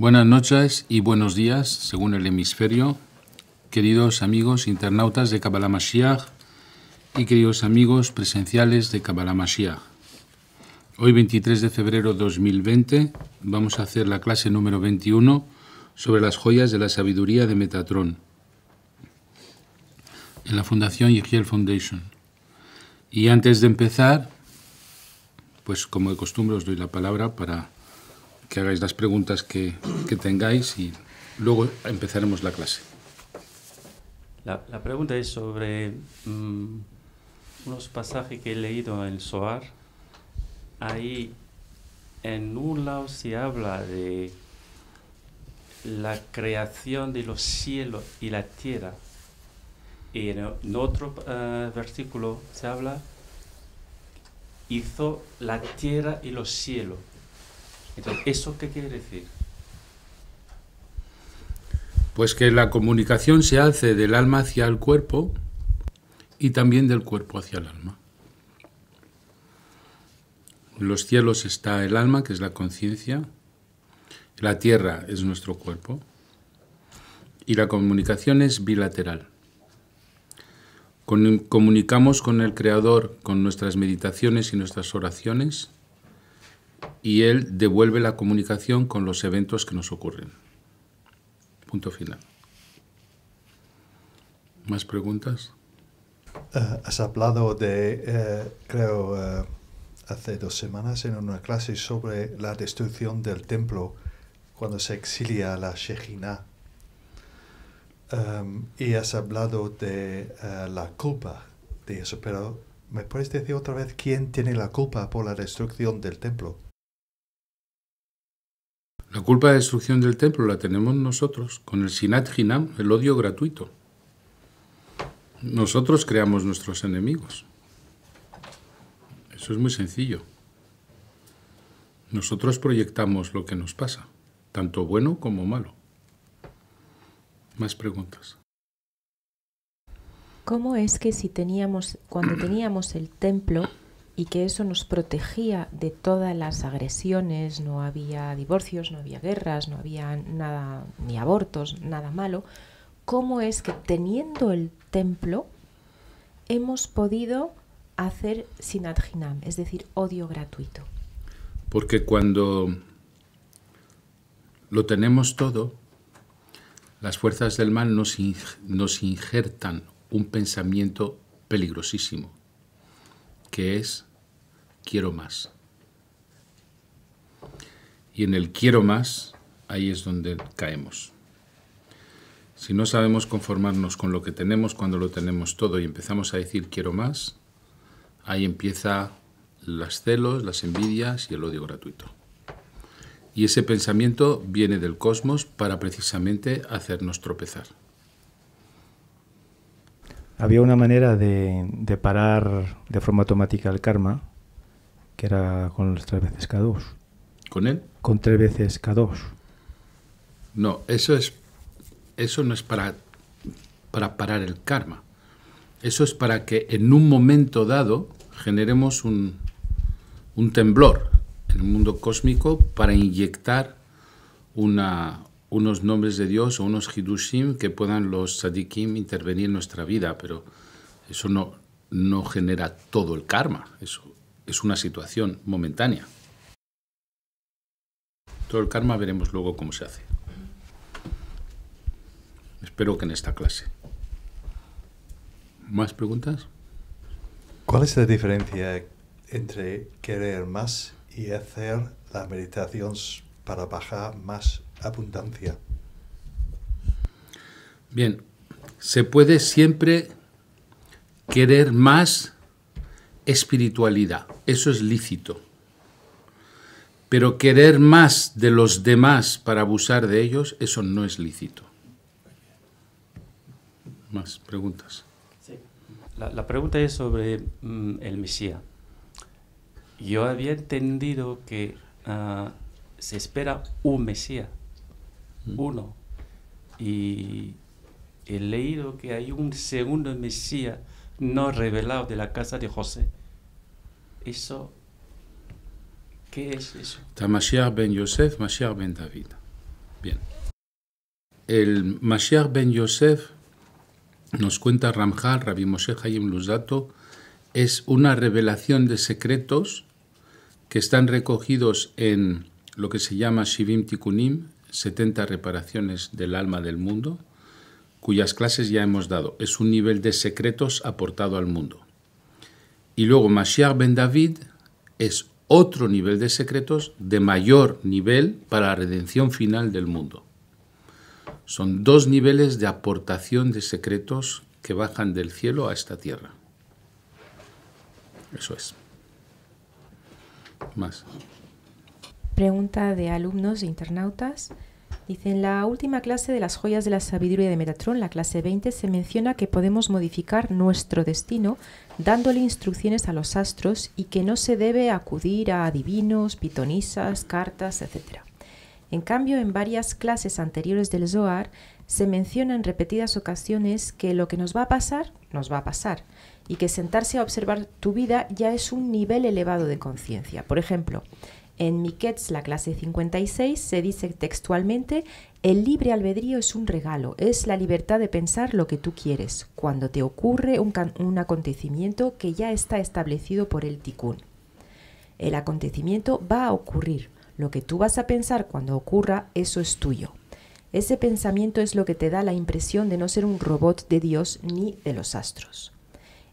Buenas noches y buenos días, según el hemisferio, queridos amigos internautas de Kabbalah Mashiach y queridos amigos presenciales de Kabbalah Mashiach. Hoy, 23 de febrero 2020, vamos a hacer la clase número 21 sobre las joyas de la sabiduría de Metatron en la Fundación Yigiel Foundation. Y antes de empezar, pues como de costumbre os doy la palabra para que hagáis las preguntas que, tengáis y luego empezaremos la clase. La, pregunta es sobre mm, unos pasajes que he leído en el Soar. Ahí, en un lado se habla de la creación de los cielos y la tierra. Y en otro eh, versículo se habla, hizo la tierra y los cielos. ¿eso qué quiere decir? Pues que la comunicación se hace del alma hacia el cuerpo y también del cuerpo hacia el alma. En los cielos está el alma, que es la conciencia, la tierra es nuestro cuerpo y la comunicación es bilateral. comunicamos con el Creador con nuestras meditaciones y nuestras oraciones y él devuelve la comunicación con los eventos que nos ocurren. Punto final. ¿Más preguntas? Eh, has hablado de, eh, creo, eh, hace dos semanas en una clase sobre la destrucción del templo cuando se exilia la Shejina. Em, y has hablado de la culpa de eso, pero ¿me puedes decir otra vez quién tiene la culpa por la destrucción del templo? La culpa de destrucción del templo la tenemos nosotros, con el Sinat Hinam, el odio gratuito. Nosotros creamos nuestros enemigos. Eso es muy sencillo. Nosotros proyectamos lo que nos pasa, tanto bueno como malo. Más preguntas. ¿Cómo es que si teníamos, cuando teníamos el templo, y que eso nos protegía de todas las agresiones, no había divorcios, no había guerras, no había nada, ni abortos, nada malo, ¿cómo es que teniendo el templo hemos podido hacer sinadjinam, es decir, odio gratuito? Porque cuando lo tenemos todo, las fuerzas del mal nos, nos injertan un pensamiento peligrosísimo, que es quiero más. Y en el quiero más, ahí es donde caemos. Si no sabemos conformarnos con lo que tenemos cuando lo tenemos todo y empezamos a decir quiero más, ahí empieza las celos, las envidias y el odio gratuito. Y ese pensamiento viene del cosmos para precisamente hacernos tropezar. Había una manera de, de parar de forma automática el karma, que era con los tres veces K2. ¿Con él? Con tres veces K2. No, eso es eso no es para, parar el karma. Eso es para que en un momento dado generemos un, temblor en el mundo cósmico para inyectar una, unos nombres de Dios o unos hidushim que puedan los sadikim intervenir en nuestra vida, pero eso no, no genera todo el karma. Eso, es una situación momentánea. Todo el karma veremos luego cómo se hace. Espero que en esta clase. ¿Más preguntas? ¿Cuál es la diferencia entre querer más y hacer las meditaciones para bajar más abundancia? Bien, se puede siempre querer más espiritualidad, eso es lícito. Pero querer más de los demás para abusar de ellos, eso no es lícito. Más preguntas. La, pregunta es sobre mm, el Mesías. Yo había entendido que ah, se espera un Mesías, mm. uno. Y he leído que hay un segundo Mesías no revelado de la casa de José eso, ¿qué es eso? Tamashiach ben Yosef, Mashiach ben David. Bien. El Mashiach ben Yosef, nos cuenta Ramjal, Rabbi Moshe Hayim Luzato, es una revelación de secretos que están recogidos en lo que se llama Shivim Tikunim, 70 reparaciones del alma del mundo, cuyas clases ya hemos dado. Es un nivel de secretos aportado al mundo. Y luego Mashiach ben David es otro nivel de secretos de mayor nivel para la redención final del mundo. Son dos niveles de aportación de secretos que bajan del cielo a esta tierra. Eso es. Más. Pregunta de alumnos e internautas. Dice, en la última clase de las joyas de la sabiduría de Metatron, la clase 20, se menciona que podemos modificar nuestro destino dándole instrucciones a los astros y que no se debe acudir a adivinos, pitonisas, cartas, etc. En cambio, en varias clases anteriores del Zohar se menciona en repetidas ocasiones que lo que nos va a pasar, nos va a pasar, y que sentarse a observar tu vida ya es un nivel elevado de conciencia. Por ejemplo, en Miquets, la clase 56, se dice textualmente, el libre albedrío es un regalo, es la libertad de pensar lo que tú quieres, cuando te ocurre un, un acontecimiento que ya está establecido por el ticún. El acontecimiento va a ocurrir, lo que tú vas a pensar cuando ocurra, eso es tuyo. Ese pensamiento es lo que te da la impresión de no ser un robot de Dios ni de los astros.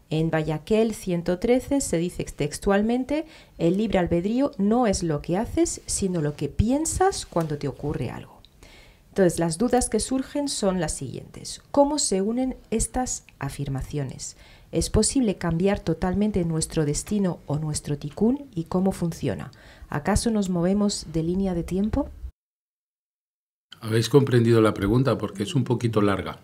En Vallaquel 113 se dice textualmente, el libre albedrío no es lo que haces, sino lo que piensas cuando te ocurre algo. Entonces, las dudas que surgen son las siguientes. ¿Cómo se unen estas afirmaciones? ¿Es posible cambiar totalmente nuestro destino o nuestro ticún y cómo funciona? ¿Acaso nos movemos de línea de tiempo? Habéis comprendido la pregunta porque es un poquito larga.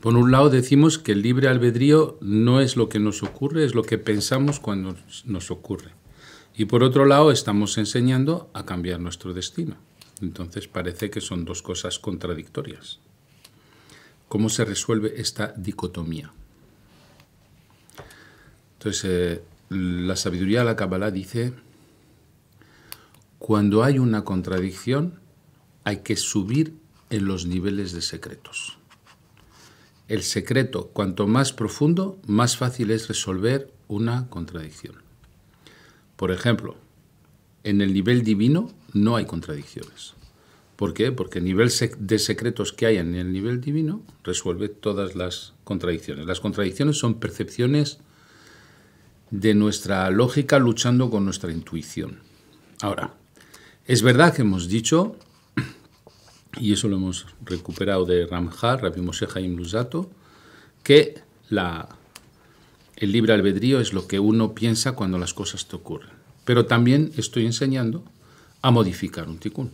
Por un lado decimos que el libre albedrío no es lo que nos ocurre, es lo que pensamos cuando nos ocurre. Y por otro lado estamos enseñando a cambiar nuestro destino. Entonces parece que son dos cosas contradictorias. ¿Cómo se resuelve esta dicotomía? Entonces, eh, la sabiduría de la Kabbalah dice, cuando hay una contradicción, hay que subir en los niveles de secretos el secreto, cuanto más profundo, más fácil es resolver una contradicción. Por ejemplo, en el nivel divino no hay contradicciones. ¿Por qué? Porque el nivel de secretos que hay en el nivel divino resuelve todas las contradicciones. Las contradicciones son percepciones de nuestra lógica luchando con nuestra intuición. Ahora, es verdad que hemos dicho y eso lo hemos recuperado de Ramjar, Rabbi Moshe y que el libre albedrío es lo que uno piensa cuando las cosas te ocurren. Pero también estoy enseñando a modificar un tikkun.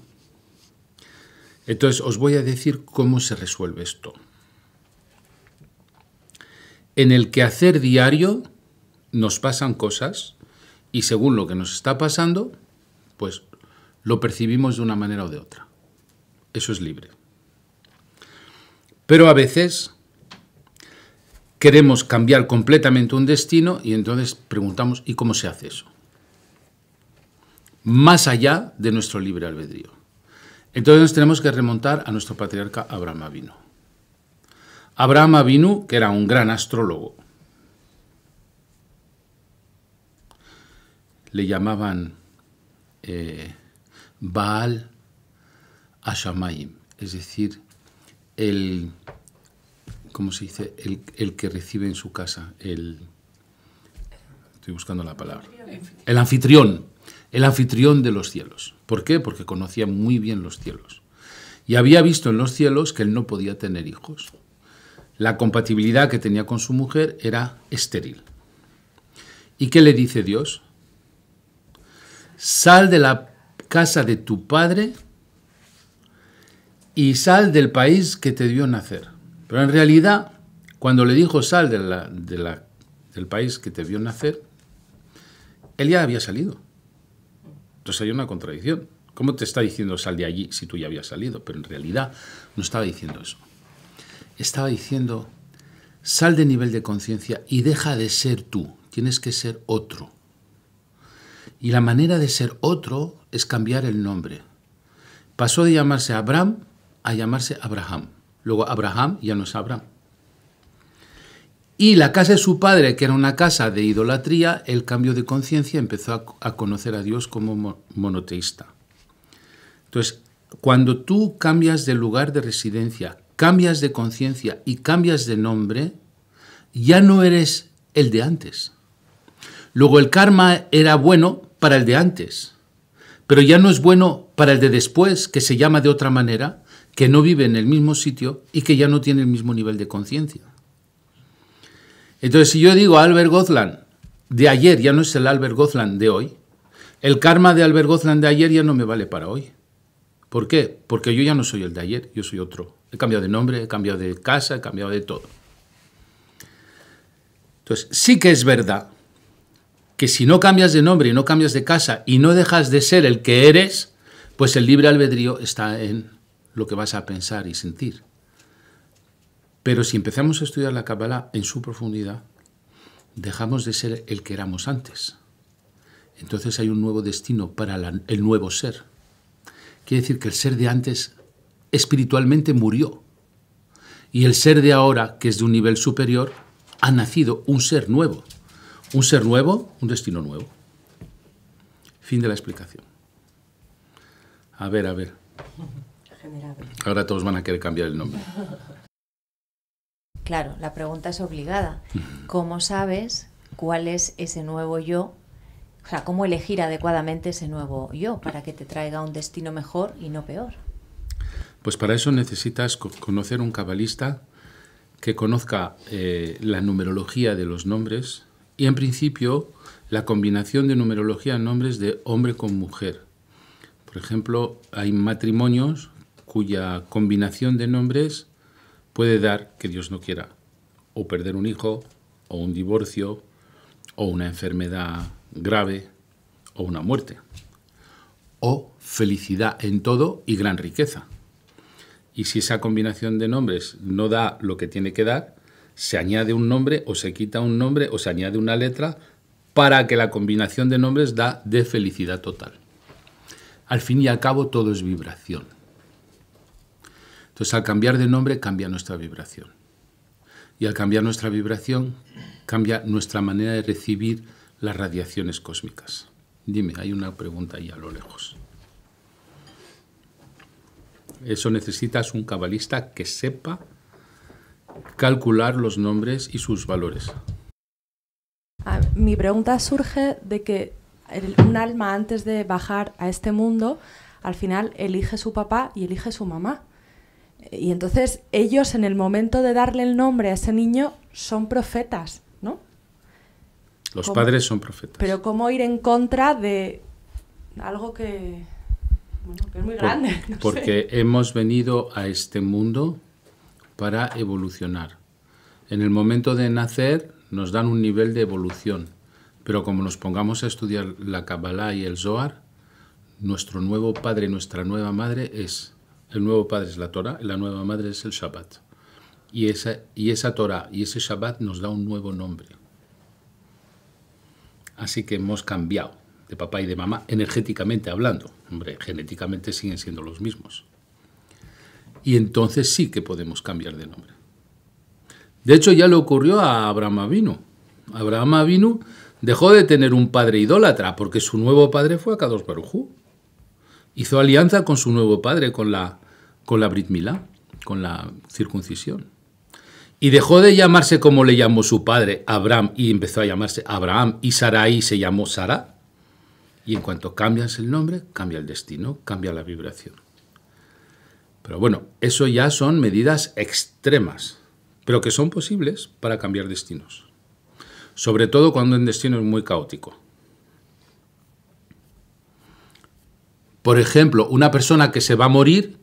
Entonces os voy a decir cómo se resuelve esto. En el quehacer diario nos pasan cosas y según lo que nos está pasando, pues lo percibimos de una manera o de otra eso es libre. Pero a veces queremos cambiar completamente un destino y entonces preguntamos, ¿y cómo se hace eso? Más allá de nuestro libre albedrío. Entonces tenemos que remontar a nuestro patriarca Abraham Avinu. Abraham Avinu, que era un gran astrólogo, le llamaban eh, Baal es decir, el, ¿cómo se dice? El, el, que recibe en su casa, el, estoy buscando la palabra, el anfitrión, el anfitrión de los cielos. ¿Por qué? Porque conocía muy bien los cielos. Y había visto en los cielos que él no podía tener hijos. La compatibilidad que tenía con su mujer era estéril. ¿Y qué le dice Dios? Sal de la casa de tu padre y sal del país que te dio nacer. Pero en realidad, cuando le dijo sal del país que te vio nacer, él ya había salido. Entonces hay una contradicción. ¿Cómo te está diciendo sal de allí si tú ya habías salido? Pero en realidad no estaba diciendo eso. Estaba diciendo, sal de nivel de conciencia y deja de ser tú. Tienes que ser otro. Y la manera de ser otro es cambiar el nombre. Pasó de llamarse Abraham a llamarse Abraham. Luego Abraham ya no es Abraham. Y la casa de su padre, que era una casa de idolatría, el cambio de conciencia empezó a, conocer a Dios como monoteísta. Entonces, cuando tú cambias de lugar de residencia, cambias de conciencia y cambias de nombre, ya no eres el de antes. Luego el karma era bueno para el de antes, pero ya no es bueno para el de después, que se llama de otra manera, que no vive en el mismo sitio y que ya no tiene el mismo nivel de conciencia. Entonces, si yo digo Albert Gozlan de ayer ya no es el Albert Gozlan de hoy, el karma de Albert Gozlan de ayer ya no me vale para hoy. ¿Por qué? Porque yo ya no soy el de ayer, yo soy otro. He cambiado de nombre, he cambiado de casa, he cambiado de todo. Entonces, sí que es verdad que si no cambias de nombre y no cambias de casa y no dejas de ser el que eres, pues el libre albedrío está en lo que vas a pensar y sentir. Pero si empezamos a estudiar la Kabbalah en su profundidad, dejamos de ser el que éramos antes. Entonces hay un nuevo destino para el nuevo ser. Quiere decir que el ser de antes espiritualmente murió. Y el ser de ahora, que es de un nivel superior, ha nacido un ser nuevo. Un ser nuevo, un destino nuevo. Fin de la explicación. A ver, a ver. Ahora todos van a querer cambiar el nombre. Claro, la pregunta es obligada. ¿Cómo sabes cuál es ese nuevo yo? O sea, ¿cómo elegir adecuadamente ese nuevo yo para que te traiga un destino mejor y no peor? Pues para eso necesitas conocer un cabalista que conozca eh, la numerología de los nombres y en principio la combinación de numerología en nombres de hombre con mujer. Por ejemplo, hay matrimonios cuya combinación de nombres puede dar, que Dios no quiera, o perder un hijo, o un divorcio, o una enfermedad grave, o una muerte, o felicidad en todo y gran riqueza. Y si esa combinación de nombres no da lo que tiene que dar, se añade un nombre o se quita un nombre o se añade una letra para que la combinación de nombres da de felicidad total. Al fin y al cabo todo es vibración. Entonces al cambiar de nombre cambia nuestra vibración. Y al cambiar nuestra vibración cambia nuestra manera de recibir las radiaciones cósmicas. Dime, hay una pregunta ahí a lo lejos. Eso necesitas un cabalista que sepa calcular los nombres y sus valores. mi pregunta surge de que un alma antes de bajar a este mundo, al final elige su papá y elige su mamá. Y entonces ellos en el momento de darle el nombre a ese niño son profetas, ¿no? Los padres son profetas. Pero cómo ir en contra de algo que, es muy grande. porque hemos venido a este mundo para evolucionar. En el momento de nacer nos dan un nivel de evolución, pero como nos pongamos a estudiar la Kabbalah y el Zohar, nuestro nuevo padre, nuestra nueva madre es el nuevo padre es la Torah, la nueva madre es el Shabbat. Y esa, y esa Torah y ese Shabbat nos da un nuevo nombre. Así que hemos cambiado de papá y de mamá, energéticamente hablando. Hombre, genéticamente siguen siendo los mismos. Y entonces sí que podemos cambiar de nombre. De hecho, ya le ocurrió a Abraham Avinu. Abraham Avinu dejó de tener un padre idólatra porque su nuevo padre fue a Kadosh Barujú. Hizo alianza con su nuevo padre, con la con la Brit con la circuncisión. Y dejó de llamarse como le llamó su padre, Abraham, y empezó a llamarse Abraham, y Sarai se llamó Sara. Y en cuanto cambias el nombre, cambia el destino, cambia la vibración. Pero bueno, eso ya son medidas extremas, pero que son posibles para cambiar destinos. Sobre todo cuando el destino es muy caótico. Por ejemplo, una persona que se va a morir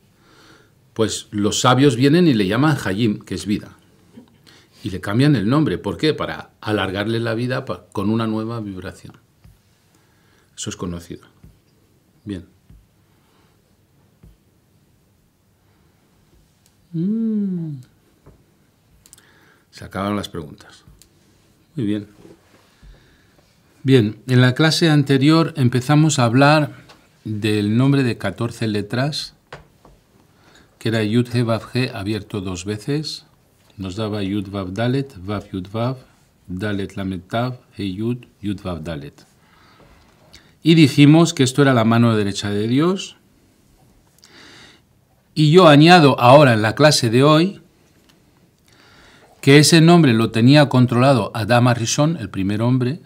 pues los sabios vienen y le llaman Hayim, que es vida. Y le cambian el nombre. ¿Por qué? Para alargarle la vida con una nueva vibración. Eso es conocido. Bien. Mm. Se acaban las preguntas. Muy bien. Bien, en la clase anterior empezamos a hablar del nombre de 14 letras que era Yud He Vav He abierto dos veces, nos daba Yud Vav Dalet, Vav Yud Vav, Dalet Lamet Tav, He Yud, Yud Vav Dalet. Y dijimos que esto era la mano derecha de Dios. Y yo añado ahora en la clase de hoy que ese nombre lo tenía controlado Adam Rishon, el primer hombre,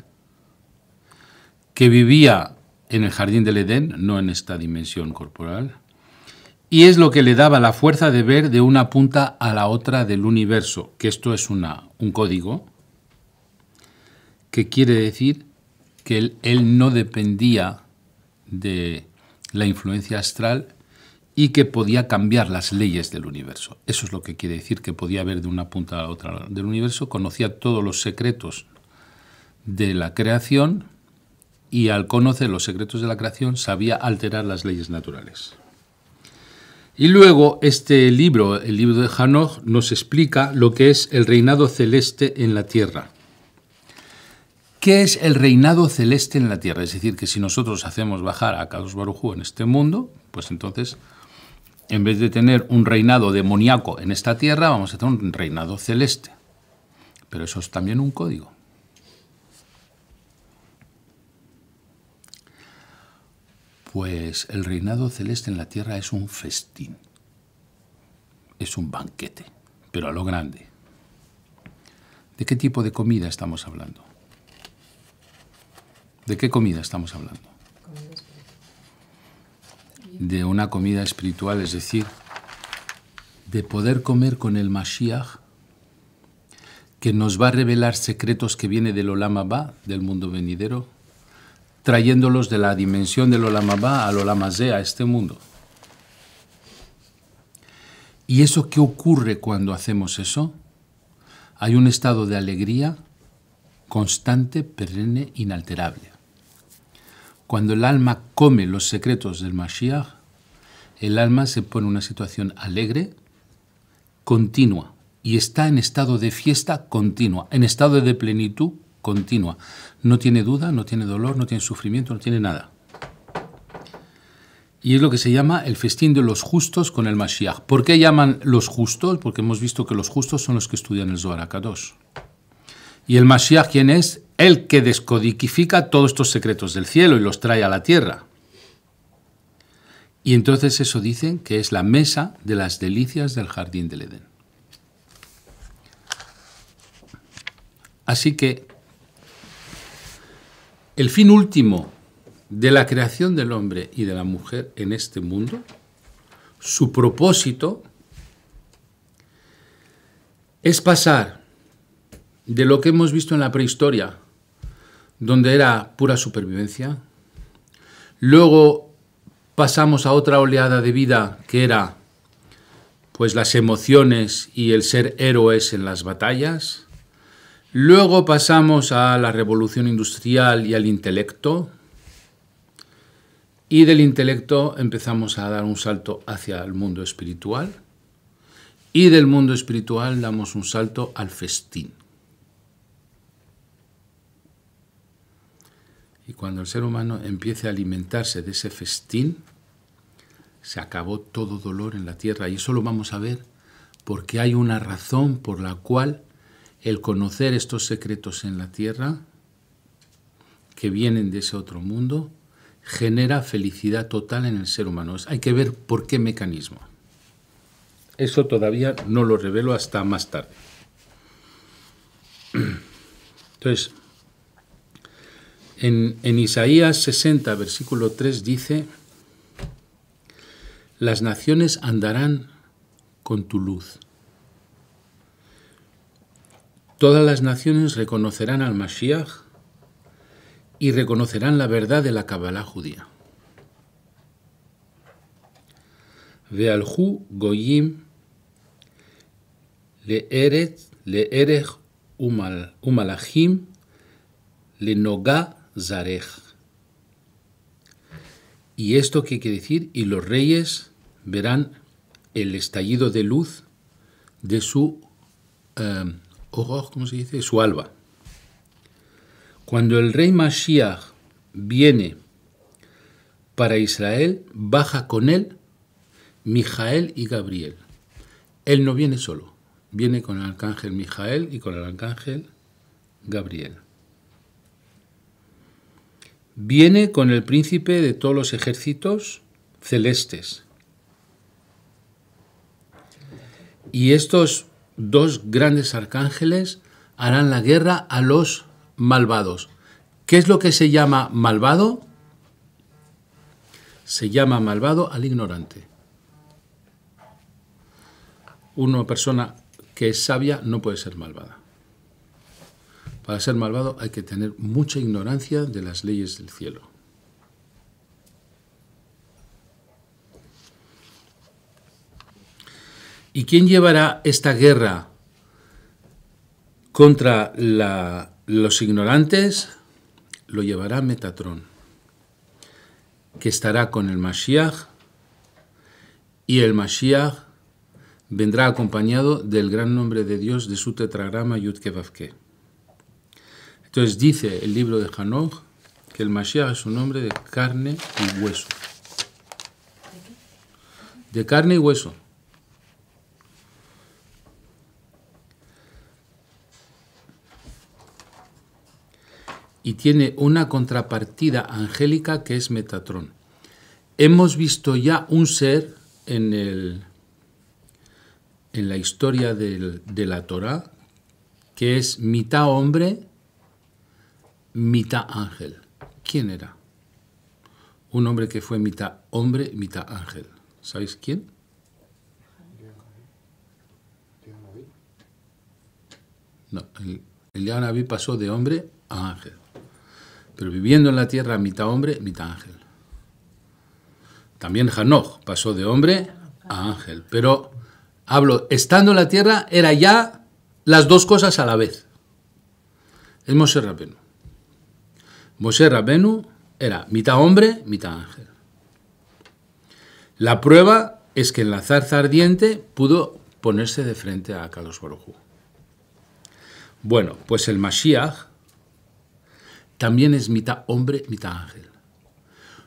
que vivía en el jardín del Edén, no en esta dimensión corporal y es lo que le daba la fuerza de ver de una punta a la otra del universo, que esto es una, un código, que quiere decir que él no dependía de la influencia astral y que podía cambiar las leyes del universo. Eso es lo que quiere decir que podía ver de una punta a la otra del universo, conocía todos los secretos de la creación y al conocer los secretos de la creación sabía alterar las leyes naturales. Y luego este libro, el libro de Hanoch, nos explica lo que es el reinado celeste en la tierra. ¿Qué es el reinado celeste en la tierra? Es decir, que si nosotros hacemos bajar a Kadosh Barujú en este mundo, pues entonces, en vez de tener un reinado demoníaco en esta tierra, vamos a tener un reinado celeste. Pero eso es también un código. Pues el reinado celeste en la tierra es un festín, es un banquete, pero a lo grande. ¿De qué tipo de comida estamos hablando? ¿De qué comida estamos hablando? De una comida espiritual, es decir, de poder comer con el Mashiach que nos va a revelar secretos que viene del Olama Ba, del mundo venidero, trayéndolos de la dimensión del Olamabá al Olamazé, a este mundo. ¿Y eso qué ocurre cuando hacemos eso? Hay un estado de alegría constante, perenne, inalterable. Cuando el alma come los secretos del Mashiach, el alma se pone en una situación alegre, continua, y está en estado de fiesta continua, en estado de plenitud continua. No tiene duda, no tiene dolor, no tiene sufrimiento, no tiene nada. Y es lo que se llama el festín de los justos con el Mashiach. ¿Por qué llaman los justos? Porque hemos visto que los justos son los que estudian el Zohar Kadosh. ¿Y el Mashiach quién es? El que descodifica todos estos secretos del cielo y los trae a la tierra. Y entonces eso dicen que es la mesa de las delicias del jardín del Edén. Así que el fin último de la creación del hombre y de la mujer en este mundo, su propósito, es pasar de lo que hemos visto en la prehistoria, donde era pura supervivencia, luego pasamos a otra oleada de vida que era pues las emociones y el ser héroes en las batallas, Luego pasamos a la revolución industrial y al intelecto. Y del intelecto empezamos a dar un salto hacia el mundo espiritual. Y del mundo espiritual damos un salto al festín. Y cuando el ser humano empiece a alimentarse de ese festín, se acabó todo dolor en la tierra. Y eso lo vamos a ver porque hay una razón por la cual el conocer estos secretos en la tierra, que vienen de ese otro mundo, genera felicidad total en el ser humano. Hay que ver por qué mecanismo. Eso todavía no lo revelo hasta más tarde. Entonces, en, Isaías 60, versículo 3 dice, las naciones andarán con tu luz Todas las naciones reconocerán al Mashiach y reconocerán la verdad de la Kabbalah judía. Vealhu Goyim le le Leerech Umalachim noga zarech. ¿Y esto qué quiere decir? Y los reyes verán el estallido de luz de su eh, ¿cómo se dice? Su alba. Cuando el rey Mashiach viene para Israel, baja con él Mijael y Gabriel. Él no viene solo, viene con el arcángel Mijael y con el arcángel Gabriel. Viene con el príncipe de todos los ejércitos celestes. Y estos dos grandes arcángeles harán la guerra a los malvados. ¿Qué es lo que se llama malvado? Se llama malvado al ignorante. Una persona que es sabia no puede ser malvada. Para ser malvado hay que tener mucha ignorancia de las leyes del cielo. ¿Y quién llevará esta guerra contra los ignorantes? Lo llevará Metatrón, que estará con el Mashiach y el Mashiach vendrá acompañado del gran nombre de Dios de su tetragrama Yudkevavke. Entonces dice el libro de Hanog que el Mashiach es un hombre de carne y hueso. De carne y hueso. y tiene una contrapartida angélica que es Metatrón. Hemos visto ya un ser en, en la historia de la Torá que es mitad hombre, mitad ángel. ¿Quién era? Un hombre que fue mitad hombre, mitad ángel. ¿Sabéis quién? No, el, el pasó de hombre a ángel pero viviendo en la tierra mitad hombre, mitad ángel. También Hanok pasó de hombre a ángel, pero hablo, estando en la tierra era ya las dos cosas a la vez. Es Moshe Rabenu. Moshe Rabenu era mitad hombre, mitad ángel. La prueba es que en la zarza ardiente pudo ponerse de frente a Carlos Bueno, pues el Mashiach también es mitad hombre, mitad ángel.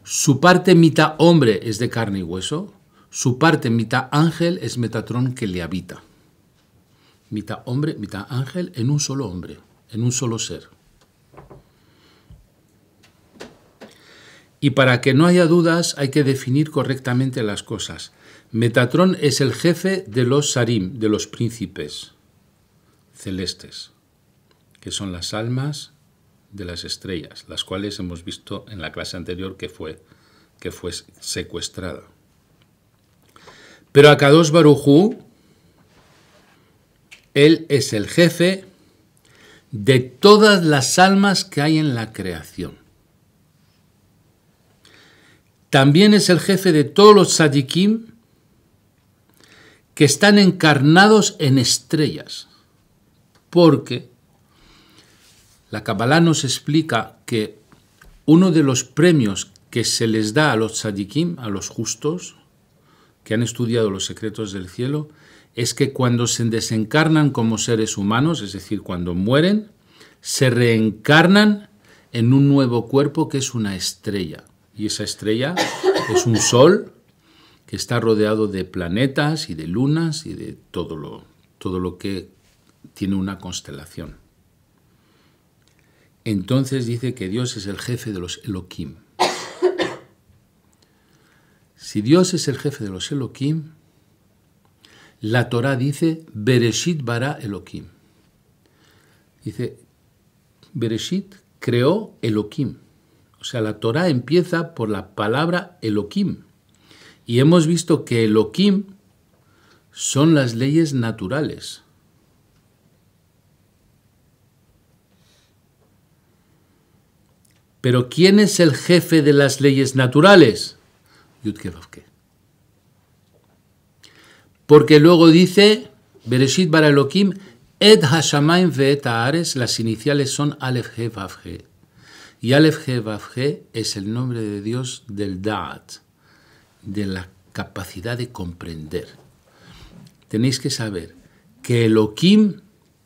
Su parte mitad hombre es de carne y hueso, su parte mitad ángel es Metatrón que le habita. Mitad hombre, mitad ángel en un solo hombre, en un solo ser. Y para que no haya dudas hay que definir correctamente las cosas. Metatrón es el jefe de los Sarim, de los príncipes celestes, que son las almas de las estrellas, las cuales hemos visto en la clase anterior que fue, que fue secuestrada. Pero Akados Barujú, él es el jefe de todas las almas que hay en la creación. También es el jefe de todos los sadikim que están encarnados en estrellas, porque la Kabbalah nos explica que uno de los premios que se les da a los tzadikim, a los justos, que han estudiado los secretos del cielo, es que cuando se desencarnan como seres humanos, es decir, cuando mueren, se reencarnan en un nuevo cuerpo que es una estrella. Y esa estrella es un sol que está rodeado de planetas y de lunas y de todo lo, todo lo que tiene una constelación entonces dice que Dios es el jefe de los Elohim. Si Dios es el jefe de los Elohim, la Torah dice Bereshit bara Elohim. Dice Bereshit creó Elohim. O sea, la Torah empieza por la palabra Elohim. Y hemos visto que Elohim son las leyes naturales. Pero ¿quién es el jefe de las leyes naturales? Yudkevavke. Porque luego dice Bereshit bar Elohim, Ed Hashamaim ve'et las iniciales son Aleph He Y Aleph He es el nombre de Dios del Da'at, de la capacidad de comprender. Tenéis que saber que Elohim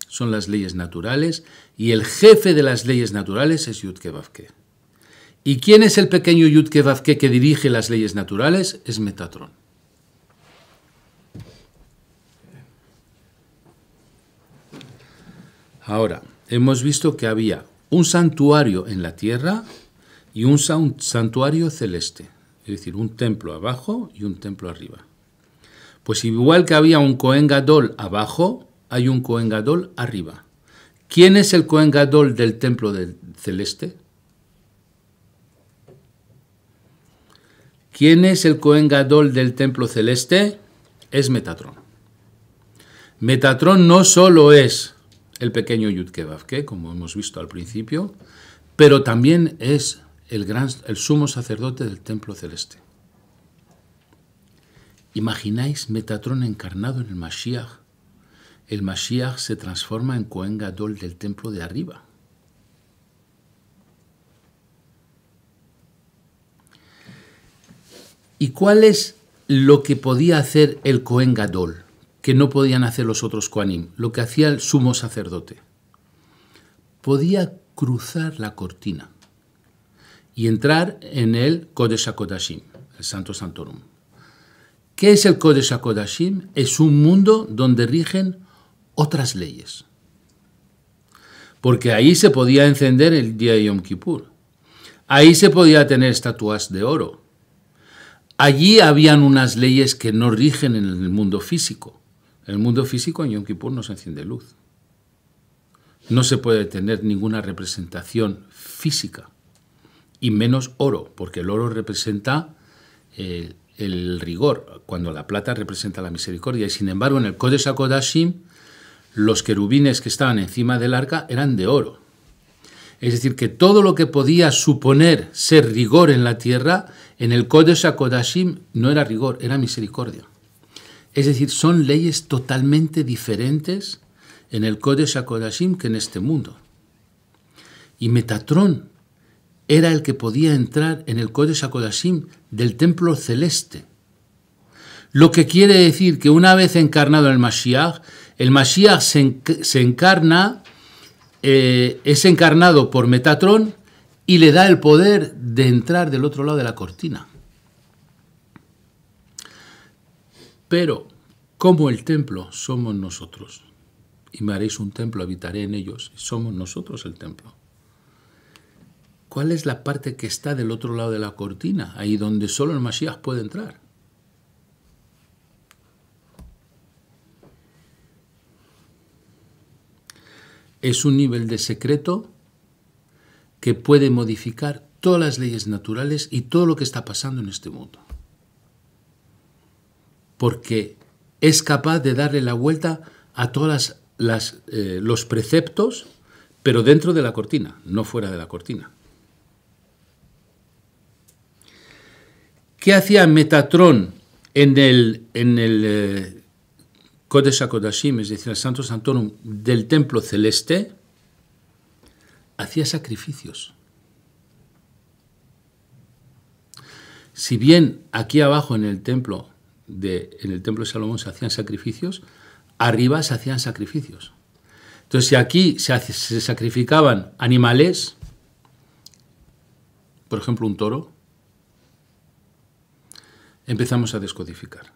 son las leyes naturales y el jefe de las leyes naturales es Yudkevavke. ¿Y quién es el pequeño Yudke que dirige las leyes naturales? Es Metatron. Ahora, hemos visto que había un santuario en la tierra y un santuario celeste, es decir, un templo abajo y un templo arriba. Pues igual que había un Kohen Gadol abajo, hay un Kohen Gadol arriba. ¿Quién es el Kohen Gadol del templo del celeste? ¿Quién es el Kohen Gadol del templo celeste? Es Metatron. Metatron no solo es el pequeño que como hemos visto al principio, pero también es el, gran, el sumo sacerdote del templo celeste. ¿Imagináis Metatron encarnado en el Mashiach? El Mashiach se transforma en Kohen Gadol del templo de arriba. ¿Y cuál es lo que podía hacer el Cohen Gadol, que no podían hacer los otros Koanim, lo que hacía el sumo sacerdote? Podía cruzar la cortina y entrar en el Kodesh HaKodashim, el Santo Santorum. ¿Qué es el Kodesh HaKodashim? Es un mundo donde rigen otras leyes. Porque ahí se podía encender el día de Yom Kippur. Ahí se podía tener estatuas de oro. Allí habían unas leyes que no rigen en el mundo físico. En el mundo físico en Yom Kippur no se enciende luz. No se puede tener ninguna representación física, y menos oro, porque el oro representa eh, el, rigor, cuando la plata representa la misericordia. Y sin embargo, en el Kodesh HaKodashim, los querubines que estaban encima del arca eran de oro. Es decir, que todo lo que podía suponer ser rigor en la tierra en el Kodesh HaKodashim no era rigor, era misericordia. Es decir, son leyes totalmente diferentes en el Kodesh HaKodashim que en este mundo. Y Metatrón era el que podía entrar en el Kodesh HaKodashim del templo celeste. Lo que quiere decir que una vez encarnado el Mashiach, el Mashiach se, encarna, eh, es encarnado por Metatrón y le da el poder de entrar del otro lado de la cortina. Pero, como el templo somos nosotros, y me haréis un templo, habitaré en ellos, somos nosotros el templo. ¿Cuál es la parte que está del otro lado de la cortina, ahí donde solo el Masías puede entrar? Es un nivel de secreto que puede modificar todas las leyes naturales y todo lo que está pasando en este mundo. Porque es capaz de darle la vuelta a todos eh, los preceptos, pero dentro de la cortina, no fuera de la cortina. ¿Qué hacía Metatrón en el, en el eh, Kodesh es decir, el Santo Santorum del Templo Celeste? hacía sacrificios. Si bien aquí abajo en el templo de, en el templo de Salomón se hacían sacrificios, arriba se hacían sacrificios. Entonces, si aquí se sacrificaban animales, por ejemplo, un toro, empezamos a descodificar.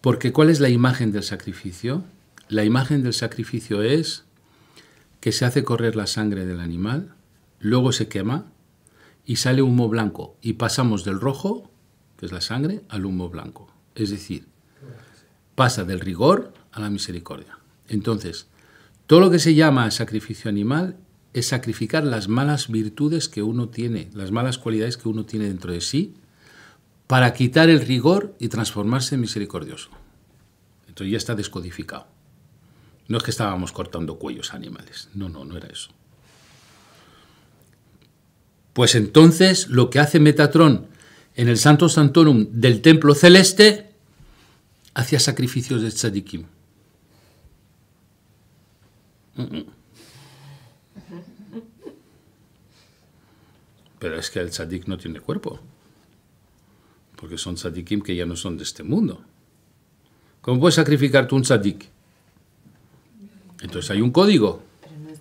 Porque ¿cuál es la imagen del sacrificio? La imagen del sacrificio es que se hace correr la sangre del animal, luego se quema y sale humo blanco y pasamos del rojo, que es la sangre, al humo blanco. Es decir, pasa del rigor a la misericordia. Entonces, todo lo que se llama sacrificio animal es sacrificar las malas virtudes que uno tiene, las malas cualidades que uno tiene dentro de sí, para quitar el rigor y transformarse en misericordioso. Entonces ya está descodificado. No es que estábamos cortando cuellos a animales, no, no, no era eso. Pues entonces lo que hace Metatrón en el Santo Santorum del Templo Celeste, hacía sacrificios de tzadikim. Pero es que el tzadik no tiene cuerpo, porque son tzadikim que ya no son de este mundo. ¿Cómo puedes sacrificarte un tzadik? Entonces hay un código. Pero no, es,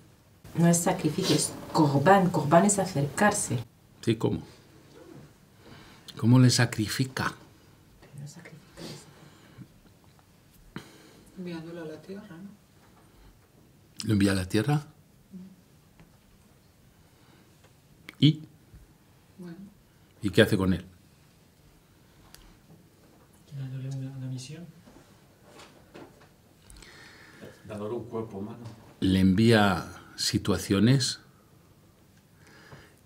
no es sacrificio, es corbán. Corbán es acercarse. Sí, ¿cómo? ¿Cómo le sacrifica? no sacrifica Enviándolo a la tierra, ¿no? ¿Lo envía a la tierra? ¿Y? Bueno. ¿Y qué hace con él? Dándole una misión. Le envía situaciones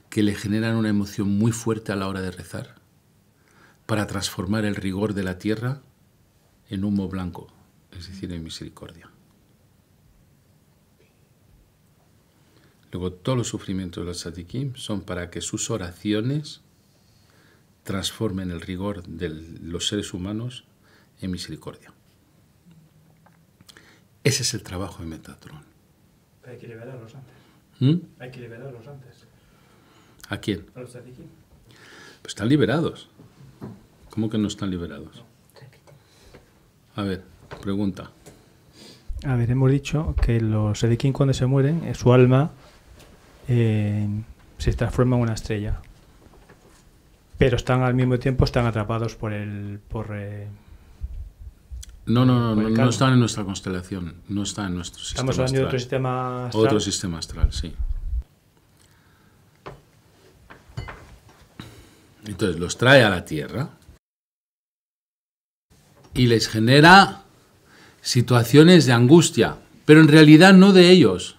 que le generan una emoción muy fuerte a la hora de rezar para transformar el rigor de la tierra en humo blanco, es decir, en misericordia. Luego, todos los sufrimientos de los Satikim son para que sus oraciones transformen el rigor de los seres humanos en misericordia. Ese es el trabajo de Metatron. hay que liberarlos antes. ¿Mm? Hay que liberarlos antes. ¿A quién? A los Pues están liberados. ¿Cómo que no están liberados? A ver, pregunta. A ver, hemos dicho que los Sedekin cuando se mueren, eh, su alma eh, se transforma en una estrella. Pero están al mismo tiempo están atrapados por el por, eh, no, no, no, no, no están en nuestra constelación, no está en nuestro sistema astral. Estamos hablando de otro sistema astral. Otro sistema astral, sí. Entonces los trae a la Tierra y les genera situaciones de angustia, pero en realidad no de ellos,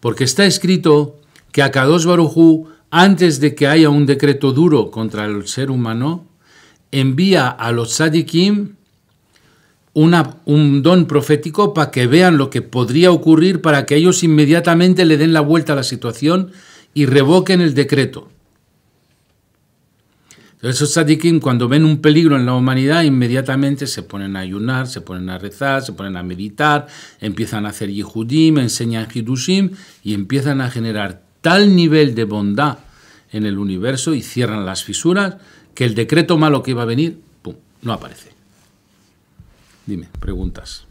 porque está escrito que Akadosh Barujú, antes de que haya un decreto duro contra el ser humano, envía a los sadikim un don profético para que vean lo que podría ocurrir para que ellos inmediatamente le den la vuelta a la situación y revoquen el decreto. Entonces esos cuando ven un peligro en la humanidad inmediatamente se ponen a ayunar, se ponen a rezar, se ponen a meditar, empiezan a hacer yihudim, enseñan hidushim y empiezan a generar tal nivel de bondad en el universo y cierran las fisuras que el decreto malo que iba a venir, pum, no aparece. Dime, preguntas.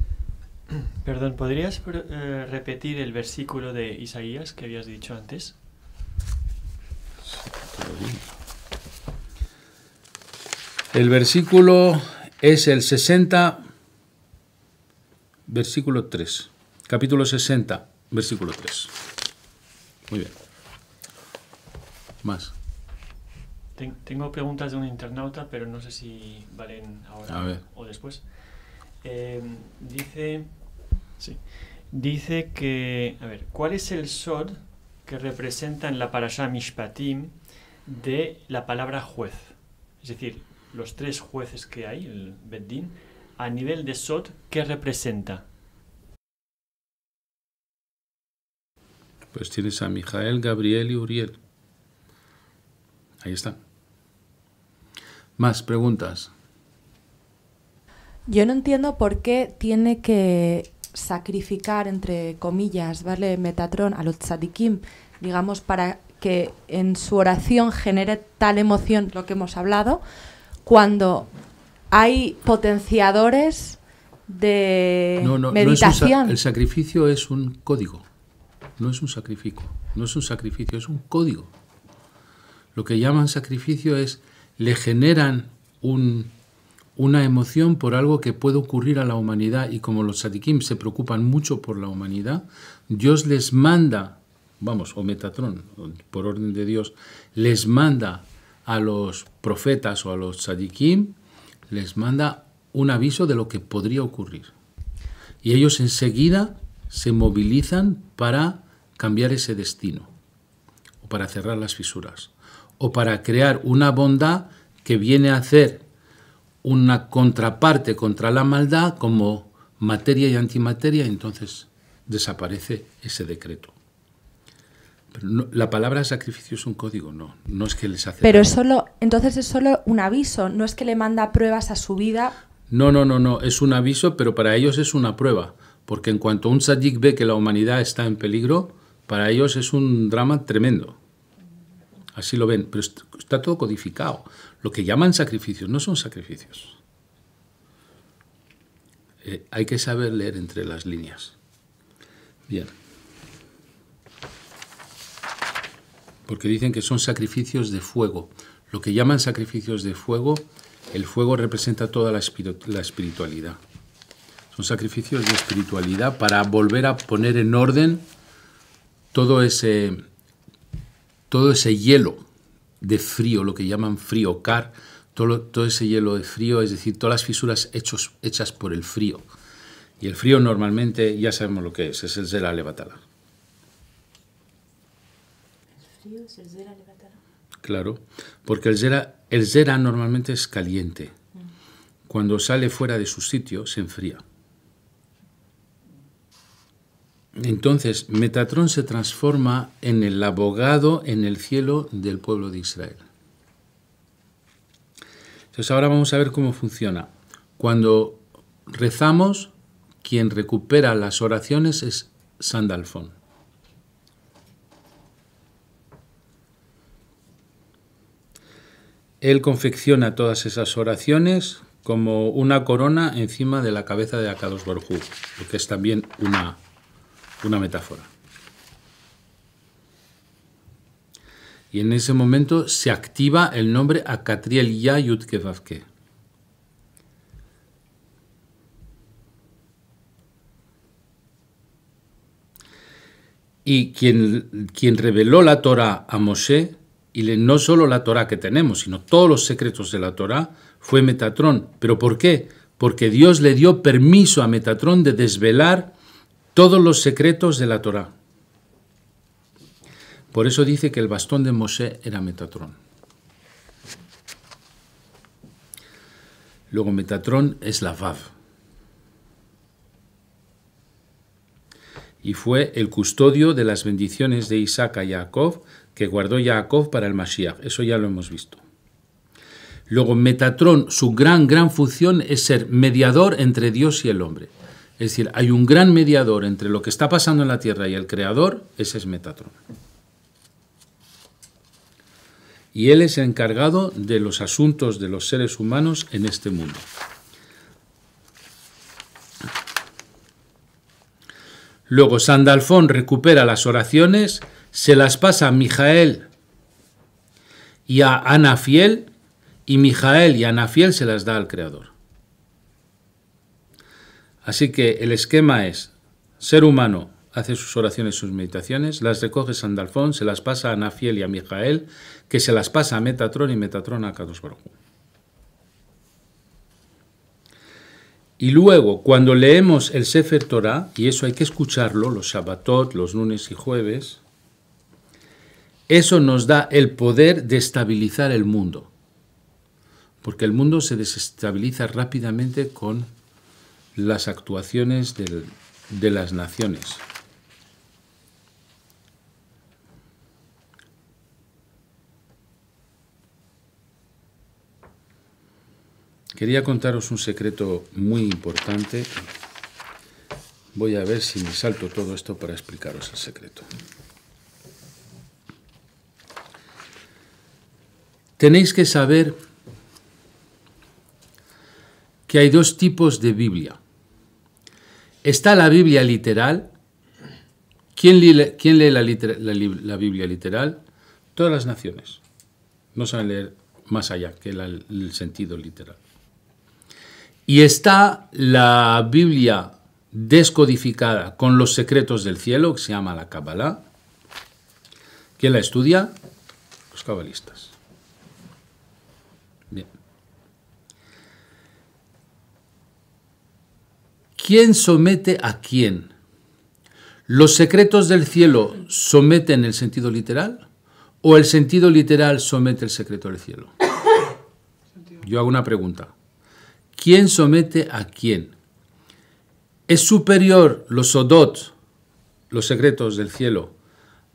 Perdón, ¿podrías eh, repetir el versículo de Isaías que habías dicho antes? El versículo es el 60, versículo 3. Capítulo 60, versículo 3. Muy bien. Más. Tengo preguntas de un internauta, pero no sé si valen ahora o después. Em, dice, dice que, a ver, ¿cuál es el sod que representa en la parashá Mishpatim de la palabra juez? Es decir, los tres jueces que hay, el Beddin, a nivel de sod, ¿qué representa? Pues tienes a Mijael, Gabriel y Uriel. Ahí están. Más preguntas. Yo no entiendo por qué tiene que sacrificar, entre comillas, ¿vale? Metatron a los tzadikim, digamos, para que en su oración genere tal emoción, lo que hemos hablado, cuando hay potenciadores de no, meditación. el sacrificio es un código, no es un sacrificio, no es un sacrificio, es un código. Lo que llaman sacrificio es le generan un una emoción por algo que puede ocurrir a la humanidad y como los sadikim se preocupan mucho por la humanidad, Dios les manda, vamos, o Metatron, por orden de Dios, les manda a los profetas o a los sadiquim les manda un aviso de lo que podría ocurrir. Y ellos enseguida se movilizan para cambiar ese destino, o para cerrar las fisuras, o para crear una bondad que viene a hacer una contraparte contra la maldad como materia y antimateria, entonces desaparece ese decreto. la palabra sacrificio es un código, no, no es que les hace. Pero es solo, entonces es solo un aviso, no es que le manda pruebas a su vida. No, no, no, no, es un aviso, pero para ellos es una prueba, porque en cuanto un sajik ve que la humanidad está en peligro, para ellos es un drama tremendo. Así lo ven, pero está todo codificado. Lo que llaman sacrificios no son sacrificios. Eh, hay que saber leer entre las líneas. Bien. Porque dicen que son sacrificios de fuego. Lo que llaman sacrificios de fuego, el fuego representa toda la, la espiritualidad. Son sacrificios de espiritualidad para volver a poner en orden todo ese, todo ese hielo de frío, lo que llaman frío car, todo, todo ese hielo de frío, es decir, todas las fisuras hechos, hechas por el frío. Y el frío normalmente ya sabemos lo que es, es el Zera Levatala. ¿El frío es el Zera Levatala? Claro, porque el el zera normalmente es caliente. Mm. Cuando sale fuera de su sitio se enfría. Entonces, Metatrón se transforma en el abogado en el cielo del pueblo de Israel. Entonces, ahora vamos a ver cómo funciona. Cuando rezamos, quien recupera las oraciones es Sandalfón. Él confecciona todas esas oraciones como una corona encima de la cabeza de Akados Borjú, lo que es también una una metáfora. Y en ese momento se activa el nombre Akatriel Yayut Kevavke. Y quien, quien reveló la Torah a Moshe, y le, no solo la Torah que tenemos, sino todos los secretos de la Torah, fue Metatrón. ¿Pero por qué? Porque Dios le dio permiso a Metatrón de desvelar todos los secretos de la Torá. Por eso dice que el bastón de Mosé era Metatrón. Luego Metatrón es la Vav. Y fue el custodio de las bendiciones de Isaac a Jacob que guardó Jacob para el Mashiach. Eso ya lo hemos visto. Luego Metatrón, su gran, gran función es ser mediador entre Dios y el hombre. Es decir, hay un gran mediador entre lo que está pasando en la Tierra y el Creador, ese es Metatron. Y él es encargado de los asuntos de los seres humanos en este mundo. Luego Sandalfón recupera las oraciones, se las pasa a Mijael y a Anafiel, y Mijael y Anafiel se las da al Creador. Así que el esquema es, ser humano hace sus oraciones, sus meditaciones, las recoge Sandalfón, se las pasa a Nafiel y a Mijael, que se las pasa a Metatron y Metatron a Carlos Y luego, cuando leemos el Sefer Torah, y eso hay que escucharlo, los Shabbatot, los lunes y jueves, eso nos da el poder de estabilizar el mundo. Porque el mundo se desestabiliza rápidamente con las actuaciones de las naciones. Quería contaros un secreto muy importante. Voy a ver si me salto todo esto para explicaros el secreto. Tenéis que saber que hay dos tipos de Biblia. Está la Biblia literal. ¿Quién lee, la, Biblia literal? Todas las naciones. No saben leer más allá que el sentido literal. Y está la Biblia descodificada con los secretos del cielo, que se llama la Kabbalah. ¿Quién la estudia? Los cabalistas. ¿Quién somete a quién? ¿Los secretos del cielo someten el sentido literal o el sentido literal somete el secreto del cielo? Yo hago una pregunta. ¿Quién somete a quién? ¿Es superior los odot, los secretos del cielo,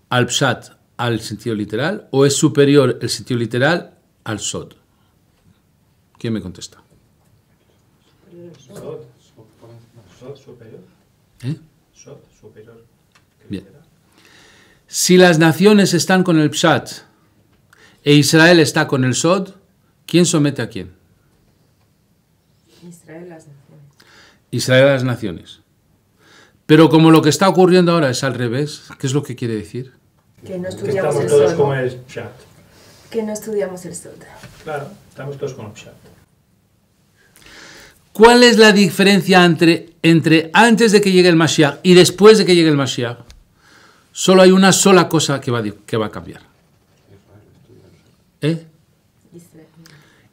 al pshat, al sentido literal, o es superior el sentido literal al sod? ¿Quién me contesta? ¿Eh? Si las naciones están con el Pshat e Israel está con el Sod, ¿quién somete a quién? Israel las naciones. Israel las naciones. Pero como lo que está ocurriendo ahora es al revés, ¿qué es lo que quiere decir? Que no estudiamos el Que no estudiamos el Sod. Claro, estamos todos con el Pshat. ¿Cuál es la diferencia entre, entre antes de que llegue el Mashiach y después de que llegue el Mashiach? Solo hay una sola cosa que va, que va a cambiar. ¿Eh?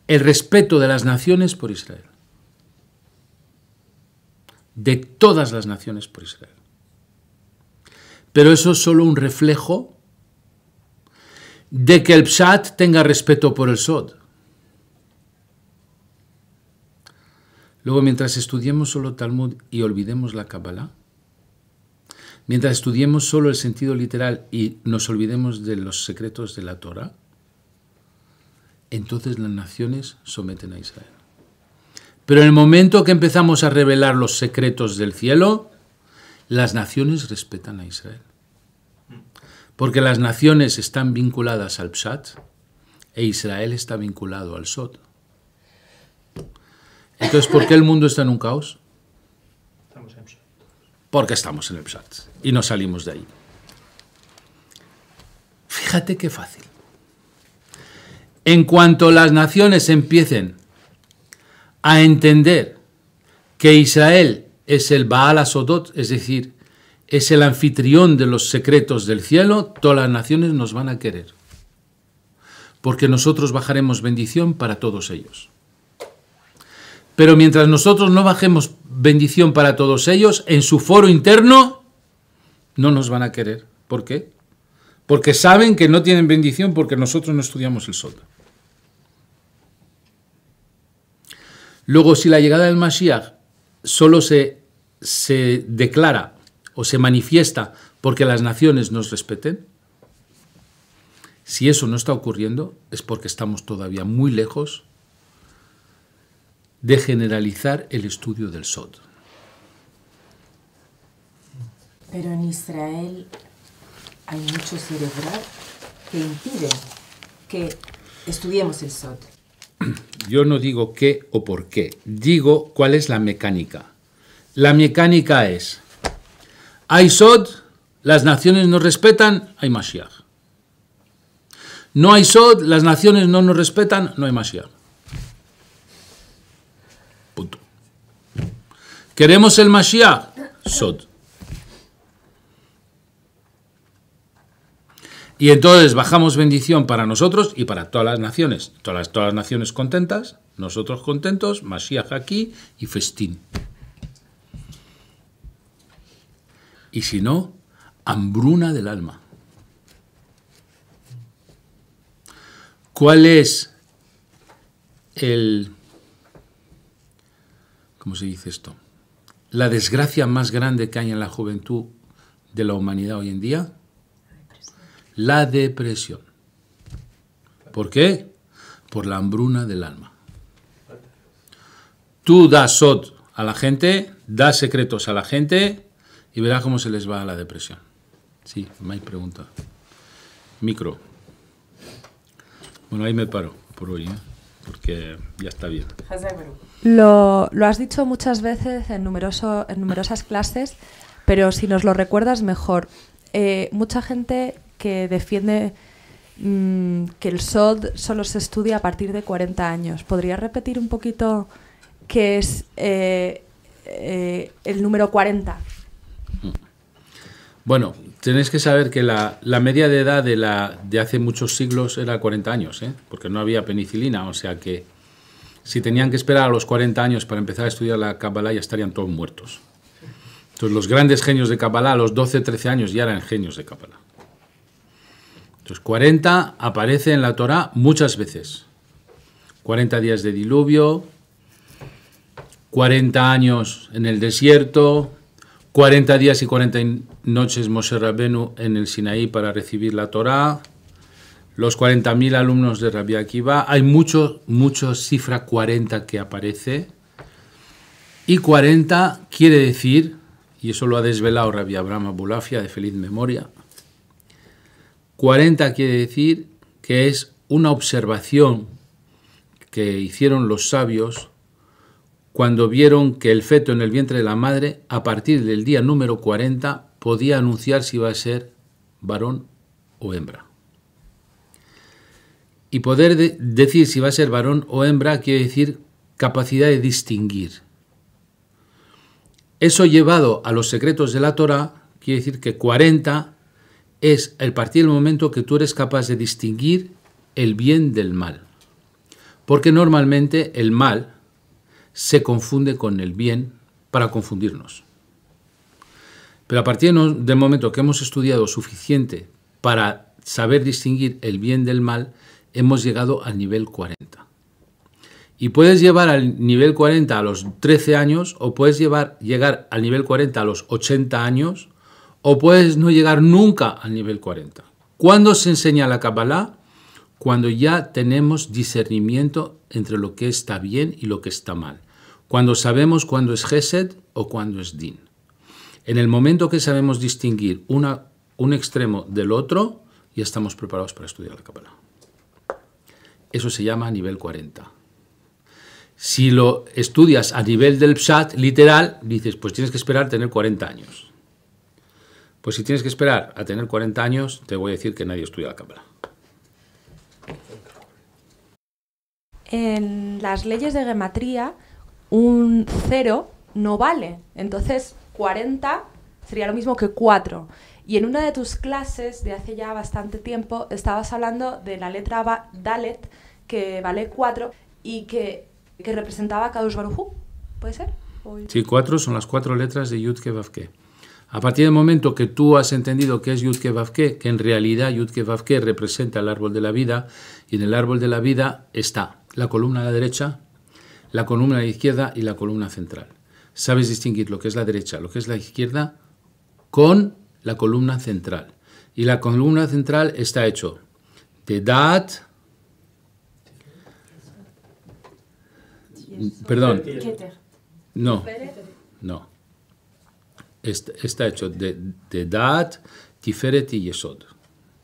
El respeto de las naciones por Israel. De todas las naciones por Israel. Pero eso es solo un reflejo de que el Pshat tenga respeto por el Sod. Luego, mientras estudiemos solo Talmud y olvidemos la Kabbalah, mientras estudiemos solo el sentido literal y nos olvidemos de los secretos de la Torah, entonces las naciones someten a Israel. Pero en el momento que empezamos a revelar los secretos del cielo, las naciones respetan a Israel. Porque las naciones están vinculadas al Pshat e Israel está vinculado al Sot. Entonces, ¿por qué el mundo está en un caos? Porque estamos en el Psat y no salimos de ahí. Fíjate qué fácil. En cuanto las naciones empiecen a entender que Israel es el Baal Asodot, es decir, es el anfitrión de los secretos del cielo, todas las naciones nos van a querer. Porque nosotros bajaremos bendición para todos ellos. Pero mientras nosotros no bajemos bendición para todos ellos, en su foro interno no nos van a querer. ¿Por qué? Porque saben que no tienen bendición porque nosotros no estudiamos el sol. Luego, si la llegada del Mashiach solo se, se declara o se manifiesta porque las naciones nos respeten, si eso no está ocurriendo es porque estamos todavía muy lejos de generalizar el estudio del Sod. Pero en Israel hay mucho cerebral que impide que estudiemos el Sod. Yo no digo qué o por qué, digo cuál es la mecánica. La mecánica es, hay Sod, las naciones nos respetan, hay Mashiach. No hay Sod, las naciones no nos respetan, no hay Mashiach. Queremos el Mashiach. Sod. Y entonces bajamos bendición para nosotros y para todas las naciones. Todas todas las naciones contentas, nosotros contentos, Mashiach aquí y festín. Y si no, hambruna del alma. ¿Cuál es el... ¿Cómo se dice esto? la desgracia más grande que hay en la juventud de la humanidad hoy en día? La depresión. ¿Por qué? Por la hambruna del alma. Tú das sot a la gente, das secretos a la gente y verás cómo se les va a la depresión. Sí, más pregunta. Micro. Bueno, ahí me paro por hoy. ¿eh? porque ya está bien. Lo, has dicho muchas veces en, numeroso, en numerosas clases, pero si nos lo recuerdas mejor. Eh, mucha gente que defiende mm, que el SOD solo se estudia a partir de 40 años. ¿Podrías repetir un poquito qué es eh, eh, el número 40? Bueno, tenéis que saber que la, media de edad de, la, de hace muchos siglos era 40 años, ¿eh? porque no había penicilina, o sea que si tenían que esperar a los 40 años para empezar a estudiar la Kabbalah ya estarían todos muertos. Entonces los grandes genios de Kabbalah a los 12, 13 años ya eran genios de Kabbalah. Entonces 40 aparece en la Torah muchas veces. 40 días de diluvio, 40 años en el desierto, 40 días y 40 noches Moshe Rabenu en el Sinaí para recibir la Torá, los 40.000 alumnos de Rabia Akiva, hay muchos, muchos cifra 40 que aparece, y 40 quiere decir, y eso lo ha desvelado Rabia Abraham Abulafia de feliz memoria, 40 quiere decir que es una observación que hicieron los sabios cuando vieron que el feto en el vientre de la madre, a partir del día número 40, podía anunciar si iba a ser varón o hembra. Y poder decir si va a ser varón o hembra quiere decir capacidad de distinguir. Eso llevado a los secretos de la Torah quiere decir que 40 es el partir del momento que tú eres capaz de distinguir el bien del mal. Porque normalmente el mal, se confunde con el bien para confundirnos. Pero a partir del momento que hemos estudiado suficiente para saber distinguir el bien del mal, hemos llegado al nivel 40. Y puedes llevar al nivel 40 a los 13 años, o puedes llevar, llegar al nivel 40 a los 80 años, o puedes no llegar nunca al nivel 40. ¿Cuándo se enseña la Kabbalah? cuando ya tenemos discernimiento entre lo que está bien y lo que está mal, cuando sabemos cuándo es Gesed o cuándo es Din. En el momento que sabemos distinguir un extremo del otro, ya estamos preparados para estudiar la Kabbalah. Eso se llama nivel 40. Si lo estudias a nivel del psat literal, dices, pues tienes que esperar tener 40 años. Pues si tienes que esperar a tener 40 años, te voy a decir que nadie estudia la Kabbalah. en las leyes de gematría un 0 no vale. Entonces, 40 sería lo mismo que 4. Y en una de tus clases de hace ya bastante tiempo estabas hablando de la letra Dalet, que vale 4 y que, representaba Kadosh Hu. ¿Puede ser? Sí, 4 son las cuatro letras de Yud Kevavke. A partir del momento que tú has entendido que es Yud Kevavke, que en realidad Yud Kevavke representa el árbol de la vida y en el árbol de la vida está la columna de la derecha, la columna de la izquierda y la columna central. Sabes distinguir lo que es la derecha, lo que es la izquierda con la columna central. Y la columna central está hecho de dat, perdón, no, no, está, hecho de, dat, tiferet y yesod.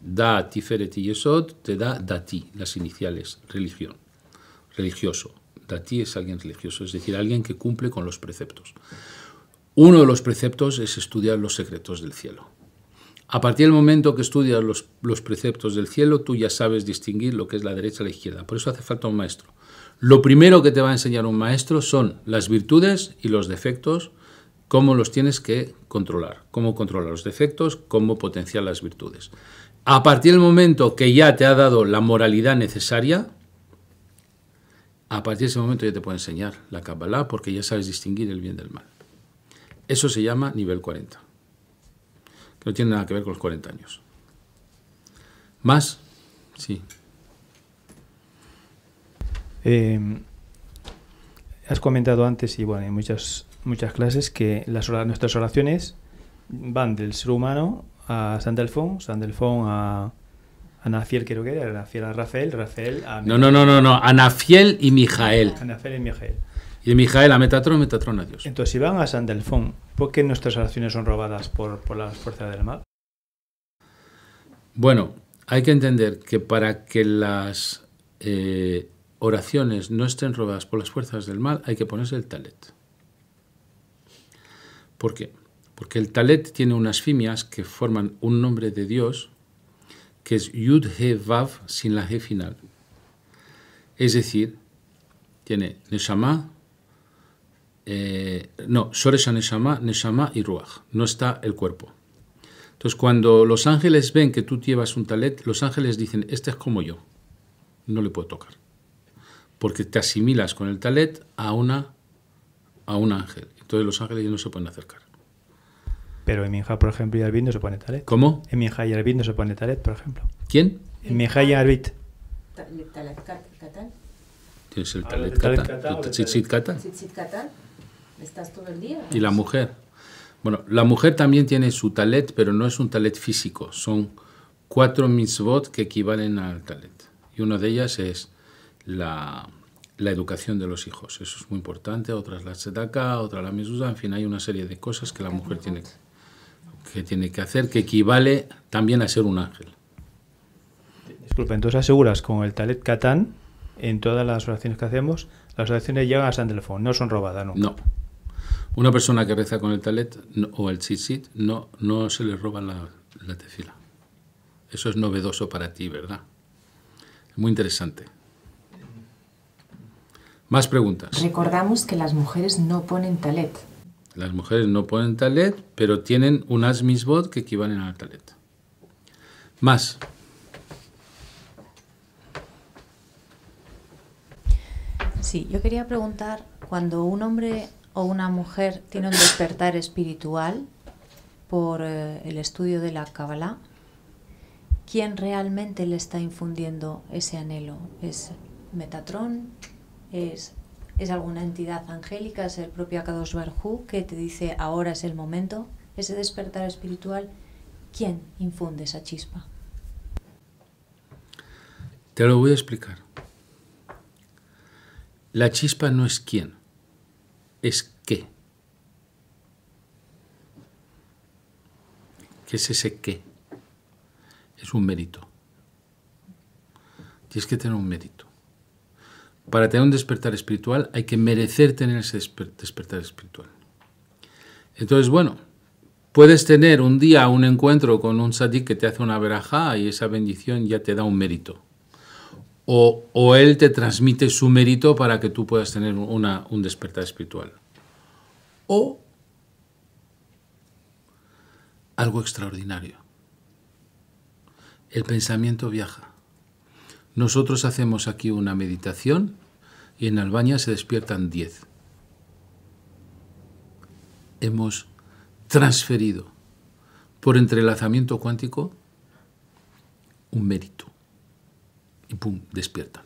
Dat, tiferet y yesod te da dati, las iniciales, religión religioso. ti es alguien religioso, es decir, alguien que cumple con los preceptos. Uno de los preceptos es estudiar los secretos del cielo. A partir del momento que estudias los, los preceptos del cielo, tú ya sabes distinguir lo que es la derecha y la izquierda. Por eso hace falta un maestro. Lo primero que te va a enseñar un maestro son las virtudes y los defectos, cómo los tienes que controlar, cómo controlar los defectos, cómo potenciar las virtudes. A partir del momento que ya te ha dado la moralidad necesaria, a partir de ese momento ya te puedo enseñar la Kabbalah porque ya sabes distinguir el bien del mal. Eso se llama nivel 40, no tiene nada que ver con los 40 años. ¿Más? Sí. Em, has comentado antes, y bueno, en muchas, muchas clases, que nuestras oraciones van del ser humano a San Delfón, San Delfón a, Anafiel quiero que era, Anafiel a Rafael, Rafael a... No, no, no, no, Anafiel y Mijael. Anafiel y Mijael. Y Mijael a Metatron, Metatron a Dios. Entonces, si van a San ¿por qué nuestras oraciones son robadas por, las fuerzas del mal? Bueno, hay que entender que para que las eh, oraciones no estén robadas por las fuerzas del mal, hay que ponerse el talet. ¿Por qué? Porque el talet tiene unas fimias que forman un nombre de Dios que es Yud He Vav sin la G final. Es decir, tiene Neshama, eh, no, Shoresha Neshama, Neshama y Ruach. No está el cuerpo. Entonces, cuando los ángeles ven que tú llevas un talet, los ángeles dicen, este es como yo, no le puedo tocar. Porque te asimilas con el talet a, una, a un ángel. Entonces los ángeles no se pueden acercar. Pero en Minha, por ejemplo, y Arbit no se pone Talet. ¿Cómo? En Minha y Arbit no se pone Talet, por ejemplo. ¿Quién? En Minha y Arbit. ¿Talet Catán? ¿Tienes el ah, Talet Catán? ¿Tzitzit Catán? ¿Estás todo el día? ¿Y la mujer? Bueno, la mujer también tiene su talet, pero no es un talet físico. Son cuatro mitzvot que equivalen al talet. Y una de ellas es la, educación de los hijos. Eso es muy importante. Otra es la setaka, otra la mezuzá. En fin, hay una serie de cosas que la mujer tiene que que tiene que hacer, que equivale también a ser un ángel. disculpe, entonces aseguras con el Talet Catán, en todas las oraciones que hacemos, las oraciones llegan a San no son robadas, ¿no? No. Una persona que reza con el Talet o el chit no, no se le roban la, la tefila. Eso es novedoso para ti, ¿verdad? Muy interesante. Más preguntas. Recordamos que las mujeres no ponen talet, las mujeres no ponen talet, pero tienen unas misbot que equivalen al talet. Más. Sí, yo quería preguntar, cuando un hombre o una mujer tiene un despertar espiritual por eh, el estudio de la Kabbalah, ¿quién realmente le está infundiendo ese anhelo? ¿Es Metatron? ¿Es ¿Es alguna entidad angélica? ¿Es el propio Akadosh Barhu que te dice ahora es el momento? ¿Ese despertar espiritual? ¿Quién infunde esa chispa? Te lo voy a explicar. La chispa no es quién, es qué. ¿Qué es ese qué? Es un mérito. Tienes que tener un mérito. Para tener un despertar espiritual hay que merecer tener ese despertar espiritual. Entonces, bueno, puedes tener un día un encuentro con un sadí que te hace una veraja y esa bendición ya te da un mérito. O, él te transmite su mérito para que tú puedas tener un despertar espiritual. O algo extraordinario. El pensamiento viaja. Nosotros hacemos aquí una meditación y en Albania se despiertan 10. Hemos transferido por entrelazamiento cuántico un mérito. Y pum, despiertan.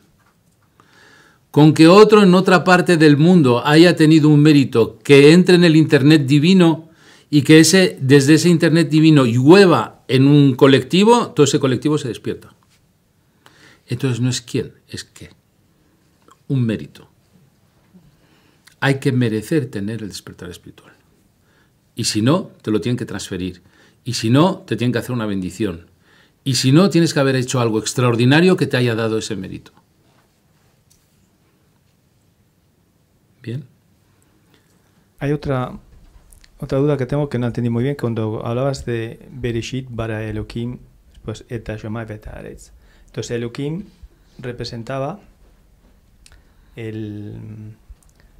Con que otro en otra parte del mundo haya tenido un mérito, que entre en el Internet divino y que ese, desde ese Internet divino llueva en un colectivo, todo ese colectivo se despierta. Entonces no es quién, es qué. Un mérito. Hay que merecer tener el despertar espiritual. Y si no, te lo tienen que transferir. Y si no, te tienen que hacer una bendición. Y si no, tienes que haber hecho algo extraordinario que te haya dado ese mérito. Bien. Hay otra, otra duda que tengo que no entendí muy bien cuando hablabas de Bereshit bara Elohim, pues Eta Shema entonces el Ukim representaba el,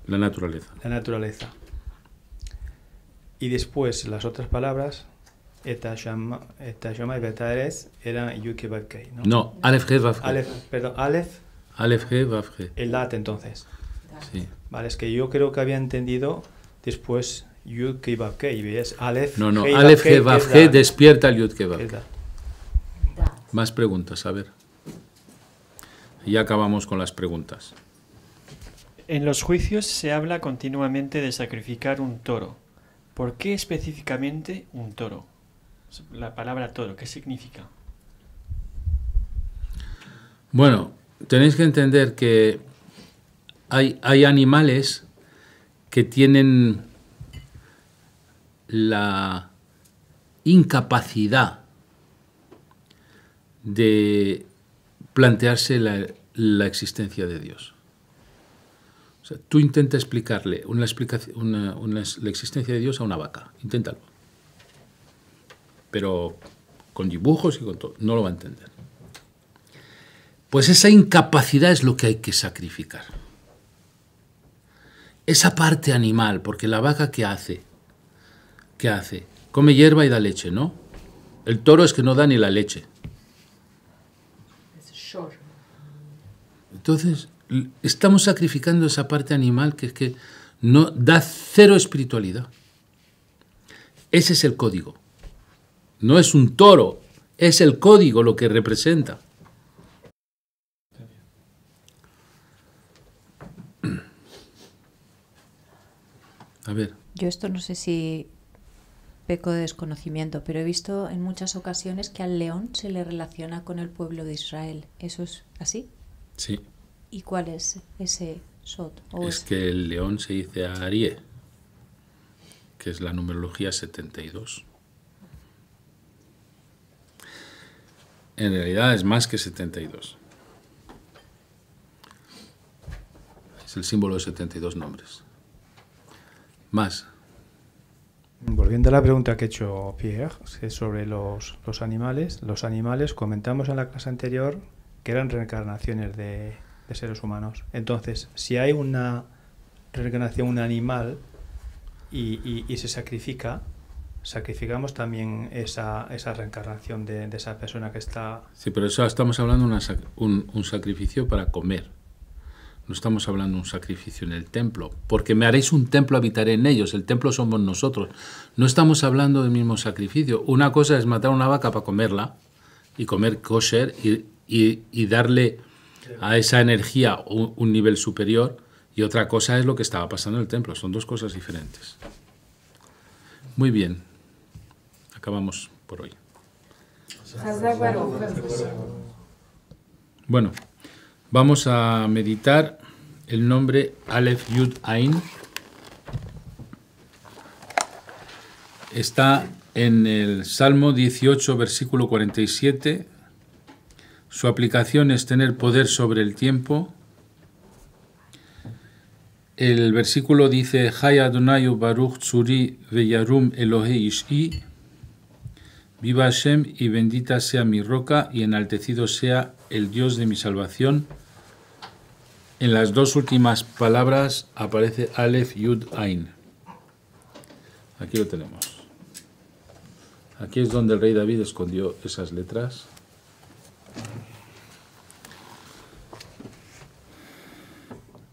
la naturaleza. La naturaleza. Y después las otras palabras, Etashama y Betares, eran Yuke ¿no? No, Aleph He alef perdón, Aleph. Aleph He El Dat entonces. Sí. Vale, es que yo creo que había entendido después Yud es Aleph. No, no, Aleph He despierta el Yud Más preguntas, a ver. Y acabamos con las preguntas. En los juicios se habla continuamente de sacrificar un toro. ¿Por qué específicamente un toro? La palabra toro, ¿qué significa? Bueno, tenéis que entender que hay, hay animales que tienen la incapacidad de plantearse la, existencia de Dios. tú intenta explicarle una explicación, la existencia de Dios a una vaca, inténtalo. Pero con dibujos y con todo, no lo va a entender. Pues esa incapacidad es lo que hay que sacrificar. Esa parte animal, porque la vaca ¿qué hace? ¿Qué hace? Come hierba y da leche, ¿no? El toro es que no da ni la leche. Entonces, estamos sacrificando esa parte animal que es que no da cero espiritualidad. Ese es el código. No es un toro, es el código lo que representa. A ver. Yo esto no sé si peco de desconocimiento, pero he visto en muchas ocasiones que al león se le relaciona con el pueblo de Israel. ¿Eso es así? Sí. ¿Y cuál es ese Sot? es que el león se dice a que es la numerología 72. En realidad es más que 72. Es el símbolo de 72 nombres. Más. Volviendo a la pregunta que ha hecho Pierre sobre los, los animales, los animales comentamos en la clase anterior que eran reencarnaciones de, de seres humanos. Entonces, si hay una reencarnación, un animal, y, se sacrifica, sacrificamos también esa, reencarnación de, esa persona que está... Sí, pero eso estamos hablando de un, sacrificio para comer. No estamos hablando de un sacrificio en el templo, porque me haréis un templo, habitaré en ellos, el templo somos nosotros. No estamos hablando del mismo sacrificio. Una cosa es matar una vaca para comerla y comer kosher y, y darle a esa energía un, nivel superior y otra cosa es lo que estaba pasando en el templo. Son dos cosas diferentes. Muy bien. Acabamos por hoy. Bueno, vamos a meditar el nombre Aleph Yud Ain. Está en el Salmo 18, versículo 47. Su aplicación es tener poder sobre el tiempo. El versículo dice, Hayadunayu Baruch suri Veyarum Viva Hashem y bendita sea mi roca y enaltecido sea el Dios de mi salvación. En las dos últimas palabras aparece Aleph Yud Ain. Aquí lo tenemos. Aquí es donde el rey David escondió esas letras.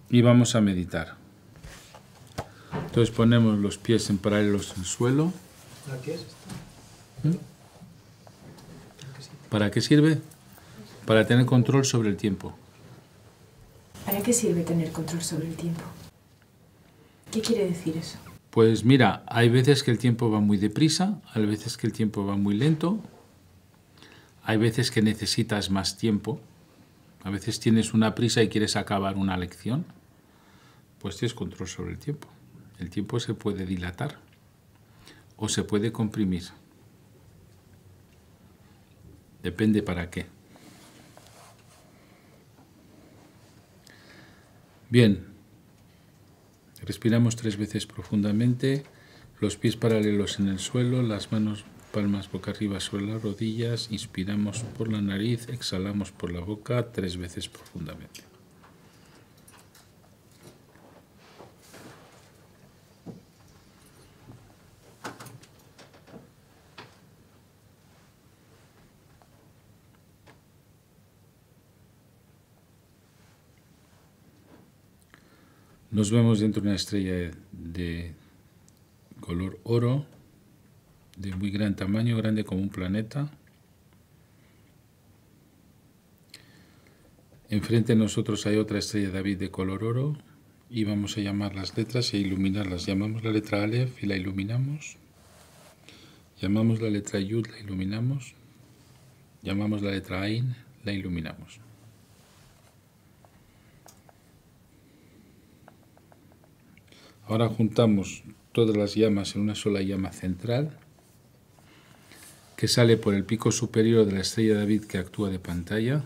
Y vamos a meditar. Entonces ponemos los pies en paralelos en suelo. ¿Eh? ¿Para qué sirve? Para tener control sobre el tiempo. ¿Para qué sirve tener control sobre el tiempo? ¿Qué quiere decir eso? Pues mira, hay veces que el tiempo va muy deprisa, hay veces que el tiempo va muy lento, hay veces que necesitas más tiempo, a veces tienes una prisa y quieres acabar una lección, pues tienes control sobre el tiempo. El tiempo se puede dilatar o se puede comprimir. Depende para qué. Bien, respiramos tres veces profundamente, los pies paralelos en el suelo, las manos palmas boca arriba sobre las rodillas, inspiramos por la nariz, exhalamos por la boca tres veces profundamente. Nos vemos dentro de una estrella de color oro de muy gran tamaño, grande como un planeta. Enfrente de nosotros hay otra estrella David de color oro y vamos a llamar las letras e iluminarlas. Llamamos la letra Aleph y la iluminamos. Llamamos la letra Yud, la iluminamos. Llamamos la letra Ain, la iluminamos. Ahora juntamos todas las llamas en una sola llama central que sale por el pico superior de la estrella David que actúa de pantalla.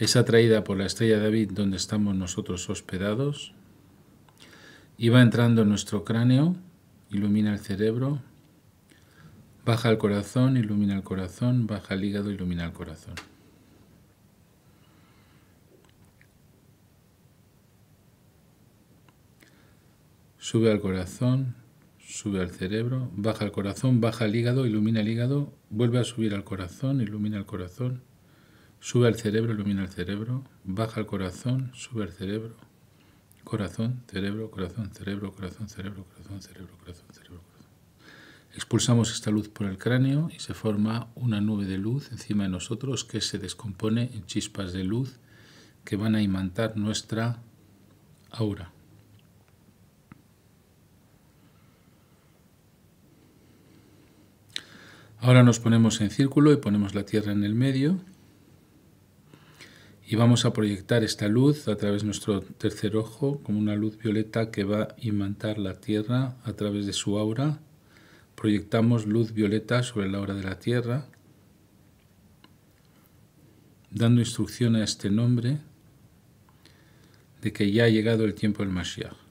Es atraída por la estrella David donde estamos nosotros hospedados. Y va entrando en nuestro cráneo, ilumina el cerebro, baja el corazón, ilumina el corazón, baja el hígado, ilumina el corazón. sube al corazón, sube al cerebro, baja al corazón, baja al hígado, ilumina el hígado, vuelve a subir al corazón, ilumina el corazón, sube al cerebro, ilumina el cerebro, baja al corazón, sube al cerebro, corazón, cerebro, corazón, cerebro, corazón, cerebro, corazón, cerebro, corazón, cerebro, Expulsamos esta luz por el cráneo y se forma una nube de luz encima de nosotros que se descompone en chispas de luz que van a imantar nuestra aura. Ahora nos ponemos en círculo y ponemos la Tierra en el medio y vamos a proyectar esta luz a través de nuestro tercer ojo como una luz violeta que va a imantar la Tierra a través de su aura. Proyectamos luz violeta sobre la aura de la Tierra, dando instrucción a este nombre de que ya ha llegado el tiempo del Mashiach.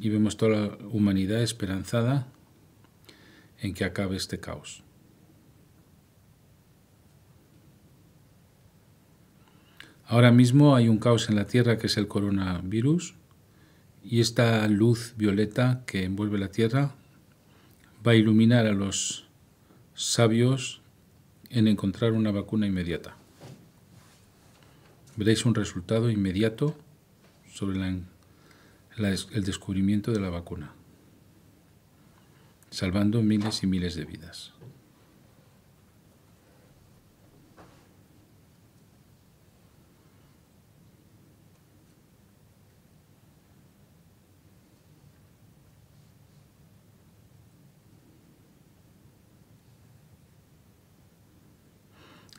y vemos toda la humanidad esperanzada en que acabe este caos. Ahora mismo hay un caos en la Tierra que es el coronavirus y esta luz violeta que envuelve la Tierra va a iluminar a los sabios en encontrar una vacuna inmediata. Veréis un resultado inmediato sobre la el descubrimiento de la vacuna, salvando miles y miles de vidas.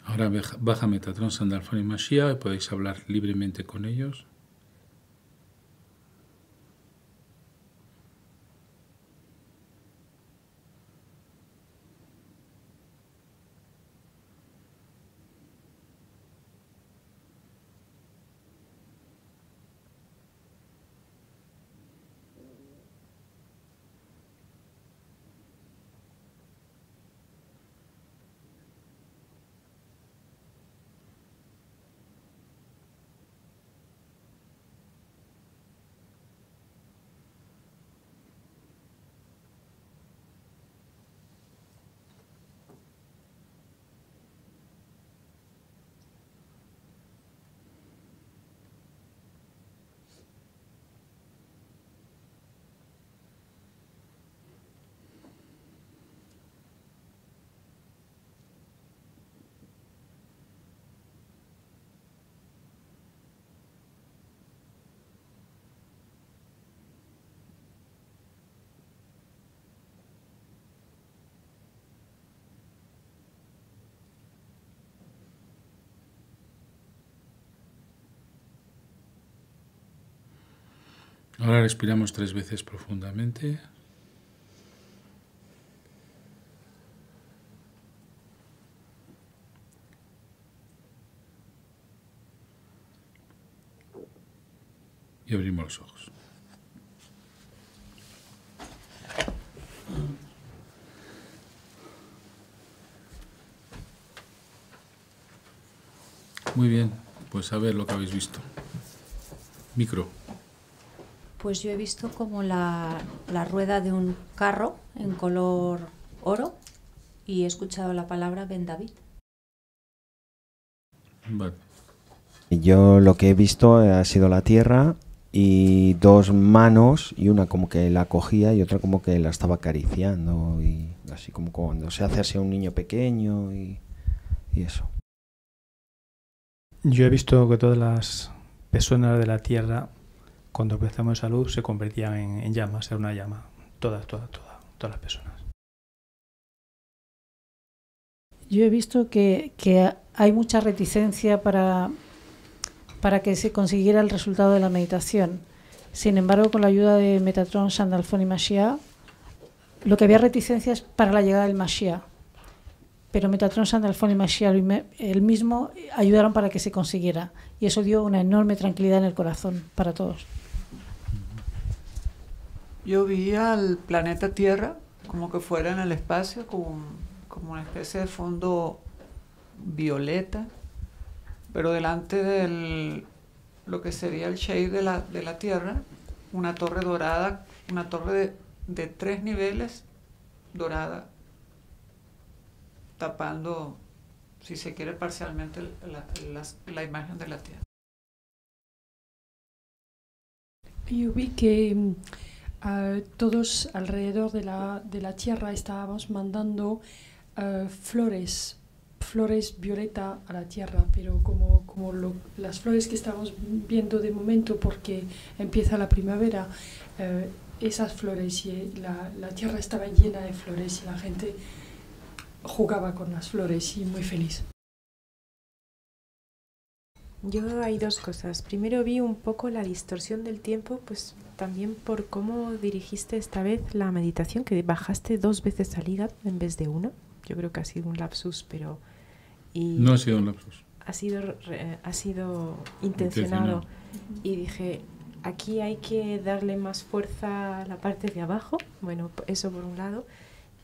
Ahora baja Metatron, Sandalfón y y podéis hablar libremente con ellos. Ahora respiramos tres veces profundamente. Y abrimos los ojos. Muy bien, pues a ver lo que habéis visto. Micro. Pues yo he visto como la, rueda de un carro en color oro y he escuchado la palabra Ben David. Yo lo que he visto eh, ha sido la tierra y dos manos y una como que la cogía y otra como que la estaba acariciando y así como cuando se hace así a un niño pequeño y eso. Yo he visto que todas las personas de la tierra cuando empezamos en salud se convertían en, llamas, era una llama, todas, todas, todas, todas las personas. Yo he visto que, hay mucha reticencia para, que se consiguiera el resultado de la meditación. Sin embargo, con la ayuda de Metatron, Sandalfón y Mashiach, lo que había reticencia es para la llegada del Mashiach. Pero Metatron, Sandalfón y Mashiach, el mismo, ayudaron para que se consiguiera. Y eso dio una enorme tranquilidad en el corazón para todos. Yo vi al planeta Tierra como que fuera en el espacio, como, como una especie de fondo violeta, pero delante de lo que sería el shade de la, de la Tierra, una torre dorada, una torre de, tres niveles dorada, tapando, si se quiere, parcialmente la, la imagen de la Tierra. Yo vi que todos alrededor de la, tierra estábamos mandando eh, flores, flores violeta a la tierra, pero como, como las flores que estamos viendo de momento porque empieza la primavera, eh, esas flores y eh, la, la tierra estaba llena de flores y la gente jugaba con las flores y muy feliz. Yo hay dos cosas. Primero vi un poco la distorsión del tiempo, pues también por cómo dirigiste esta vez la meditación, que bajaste dos veces al hígado en vez de una. Yo creo que ha sido un lapsus, pero... Y no ha sido un lapsus. Ha sido, ha sido intencionado. Y dije, aquí hay que darle más fuerza a la parte de abajo. Bueno, eso por un lado.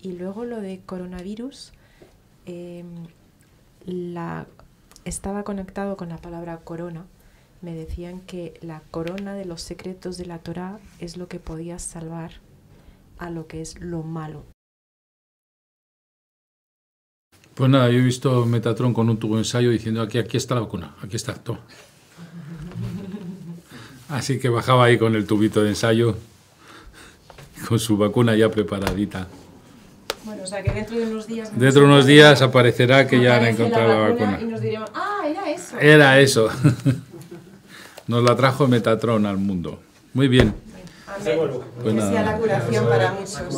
Y luego lo de coronavirus. Eh, la estaba conectado con la palabra corona, me decían que la corona de los secretos de la Torah es lo que podía salvar a lo que es lo malo. Pues nada, yo he visto Metatron con un tubo de ensayo diciendo aquí, aquí está la vacuna, aquí está, todo. Así que bajaba ahí con el tubito de ensayo, con su vacuna ya preparadita. Bueno, o sea que dentro de unos días... Dentro de unos días aparecerá que ya han encontrado la vacuna, Y nos diremos, ah, era eso. Era eso. nos la trajo Metatron al mundo. Muy bien. Amén. Pues que sea la curación para muchos.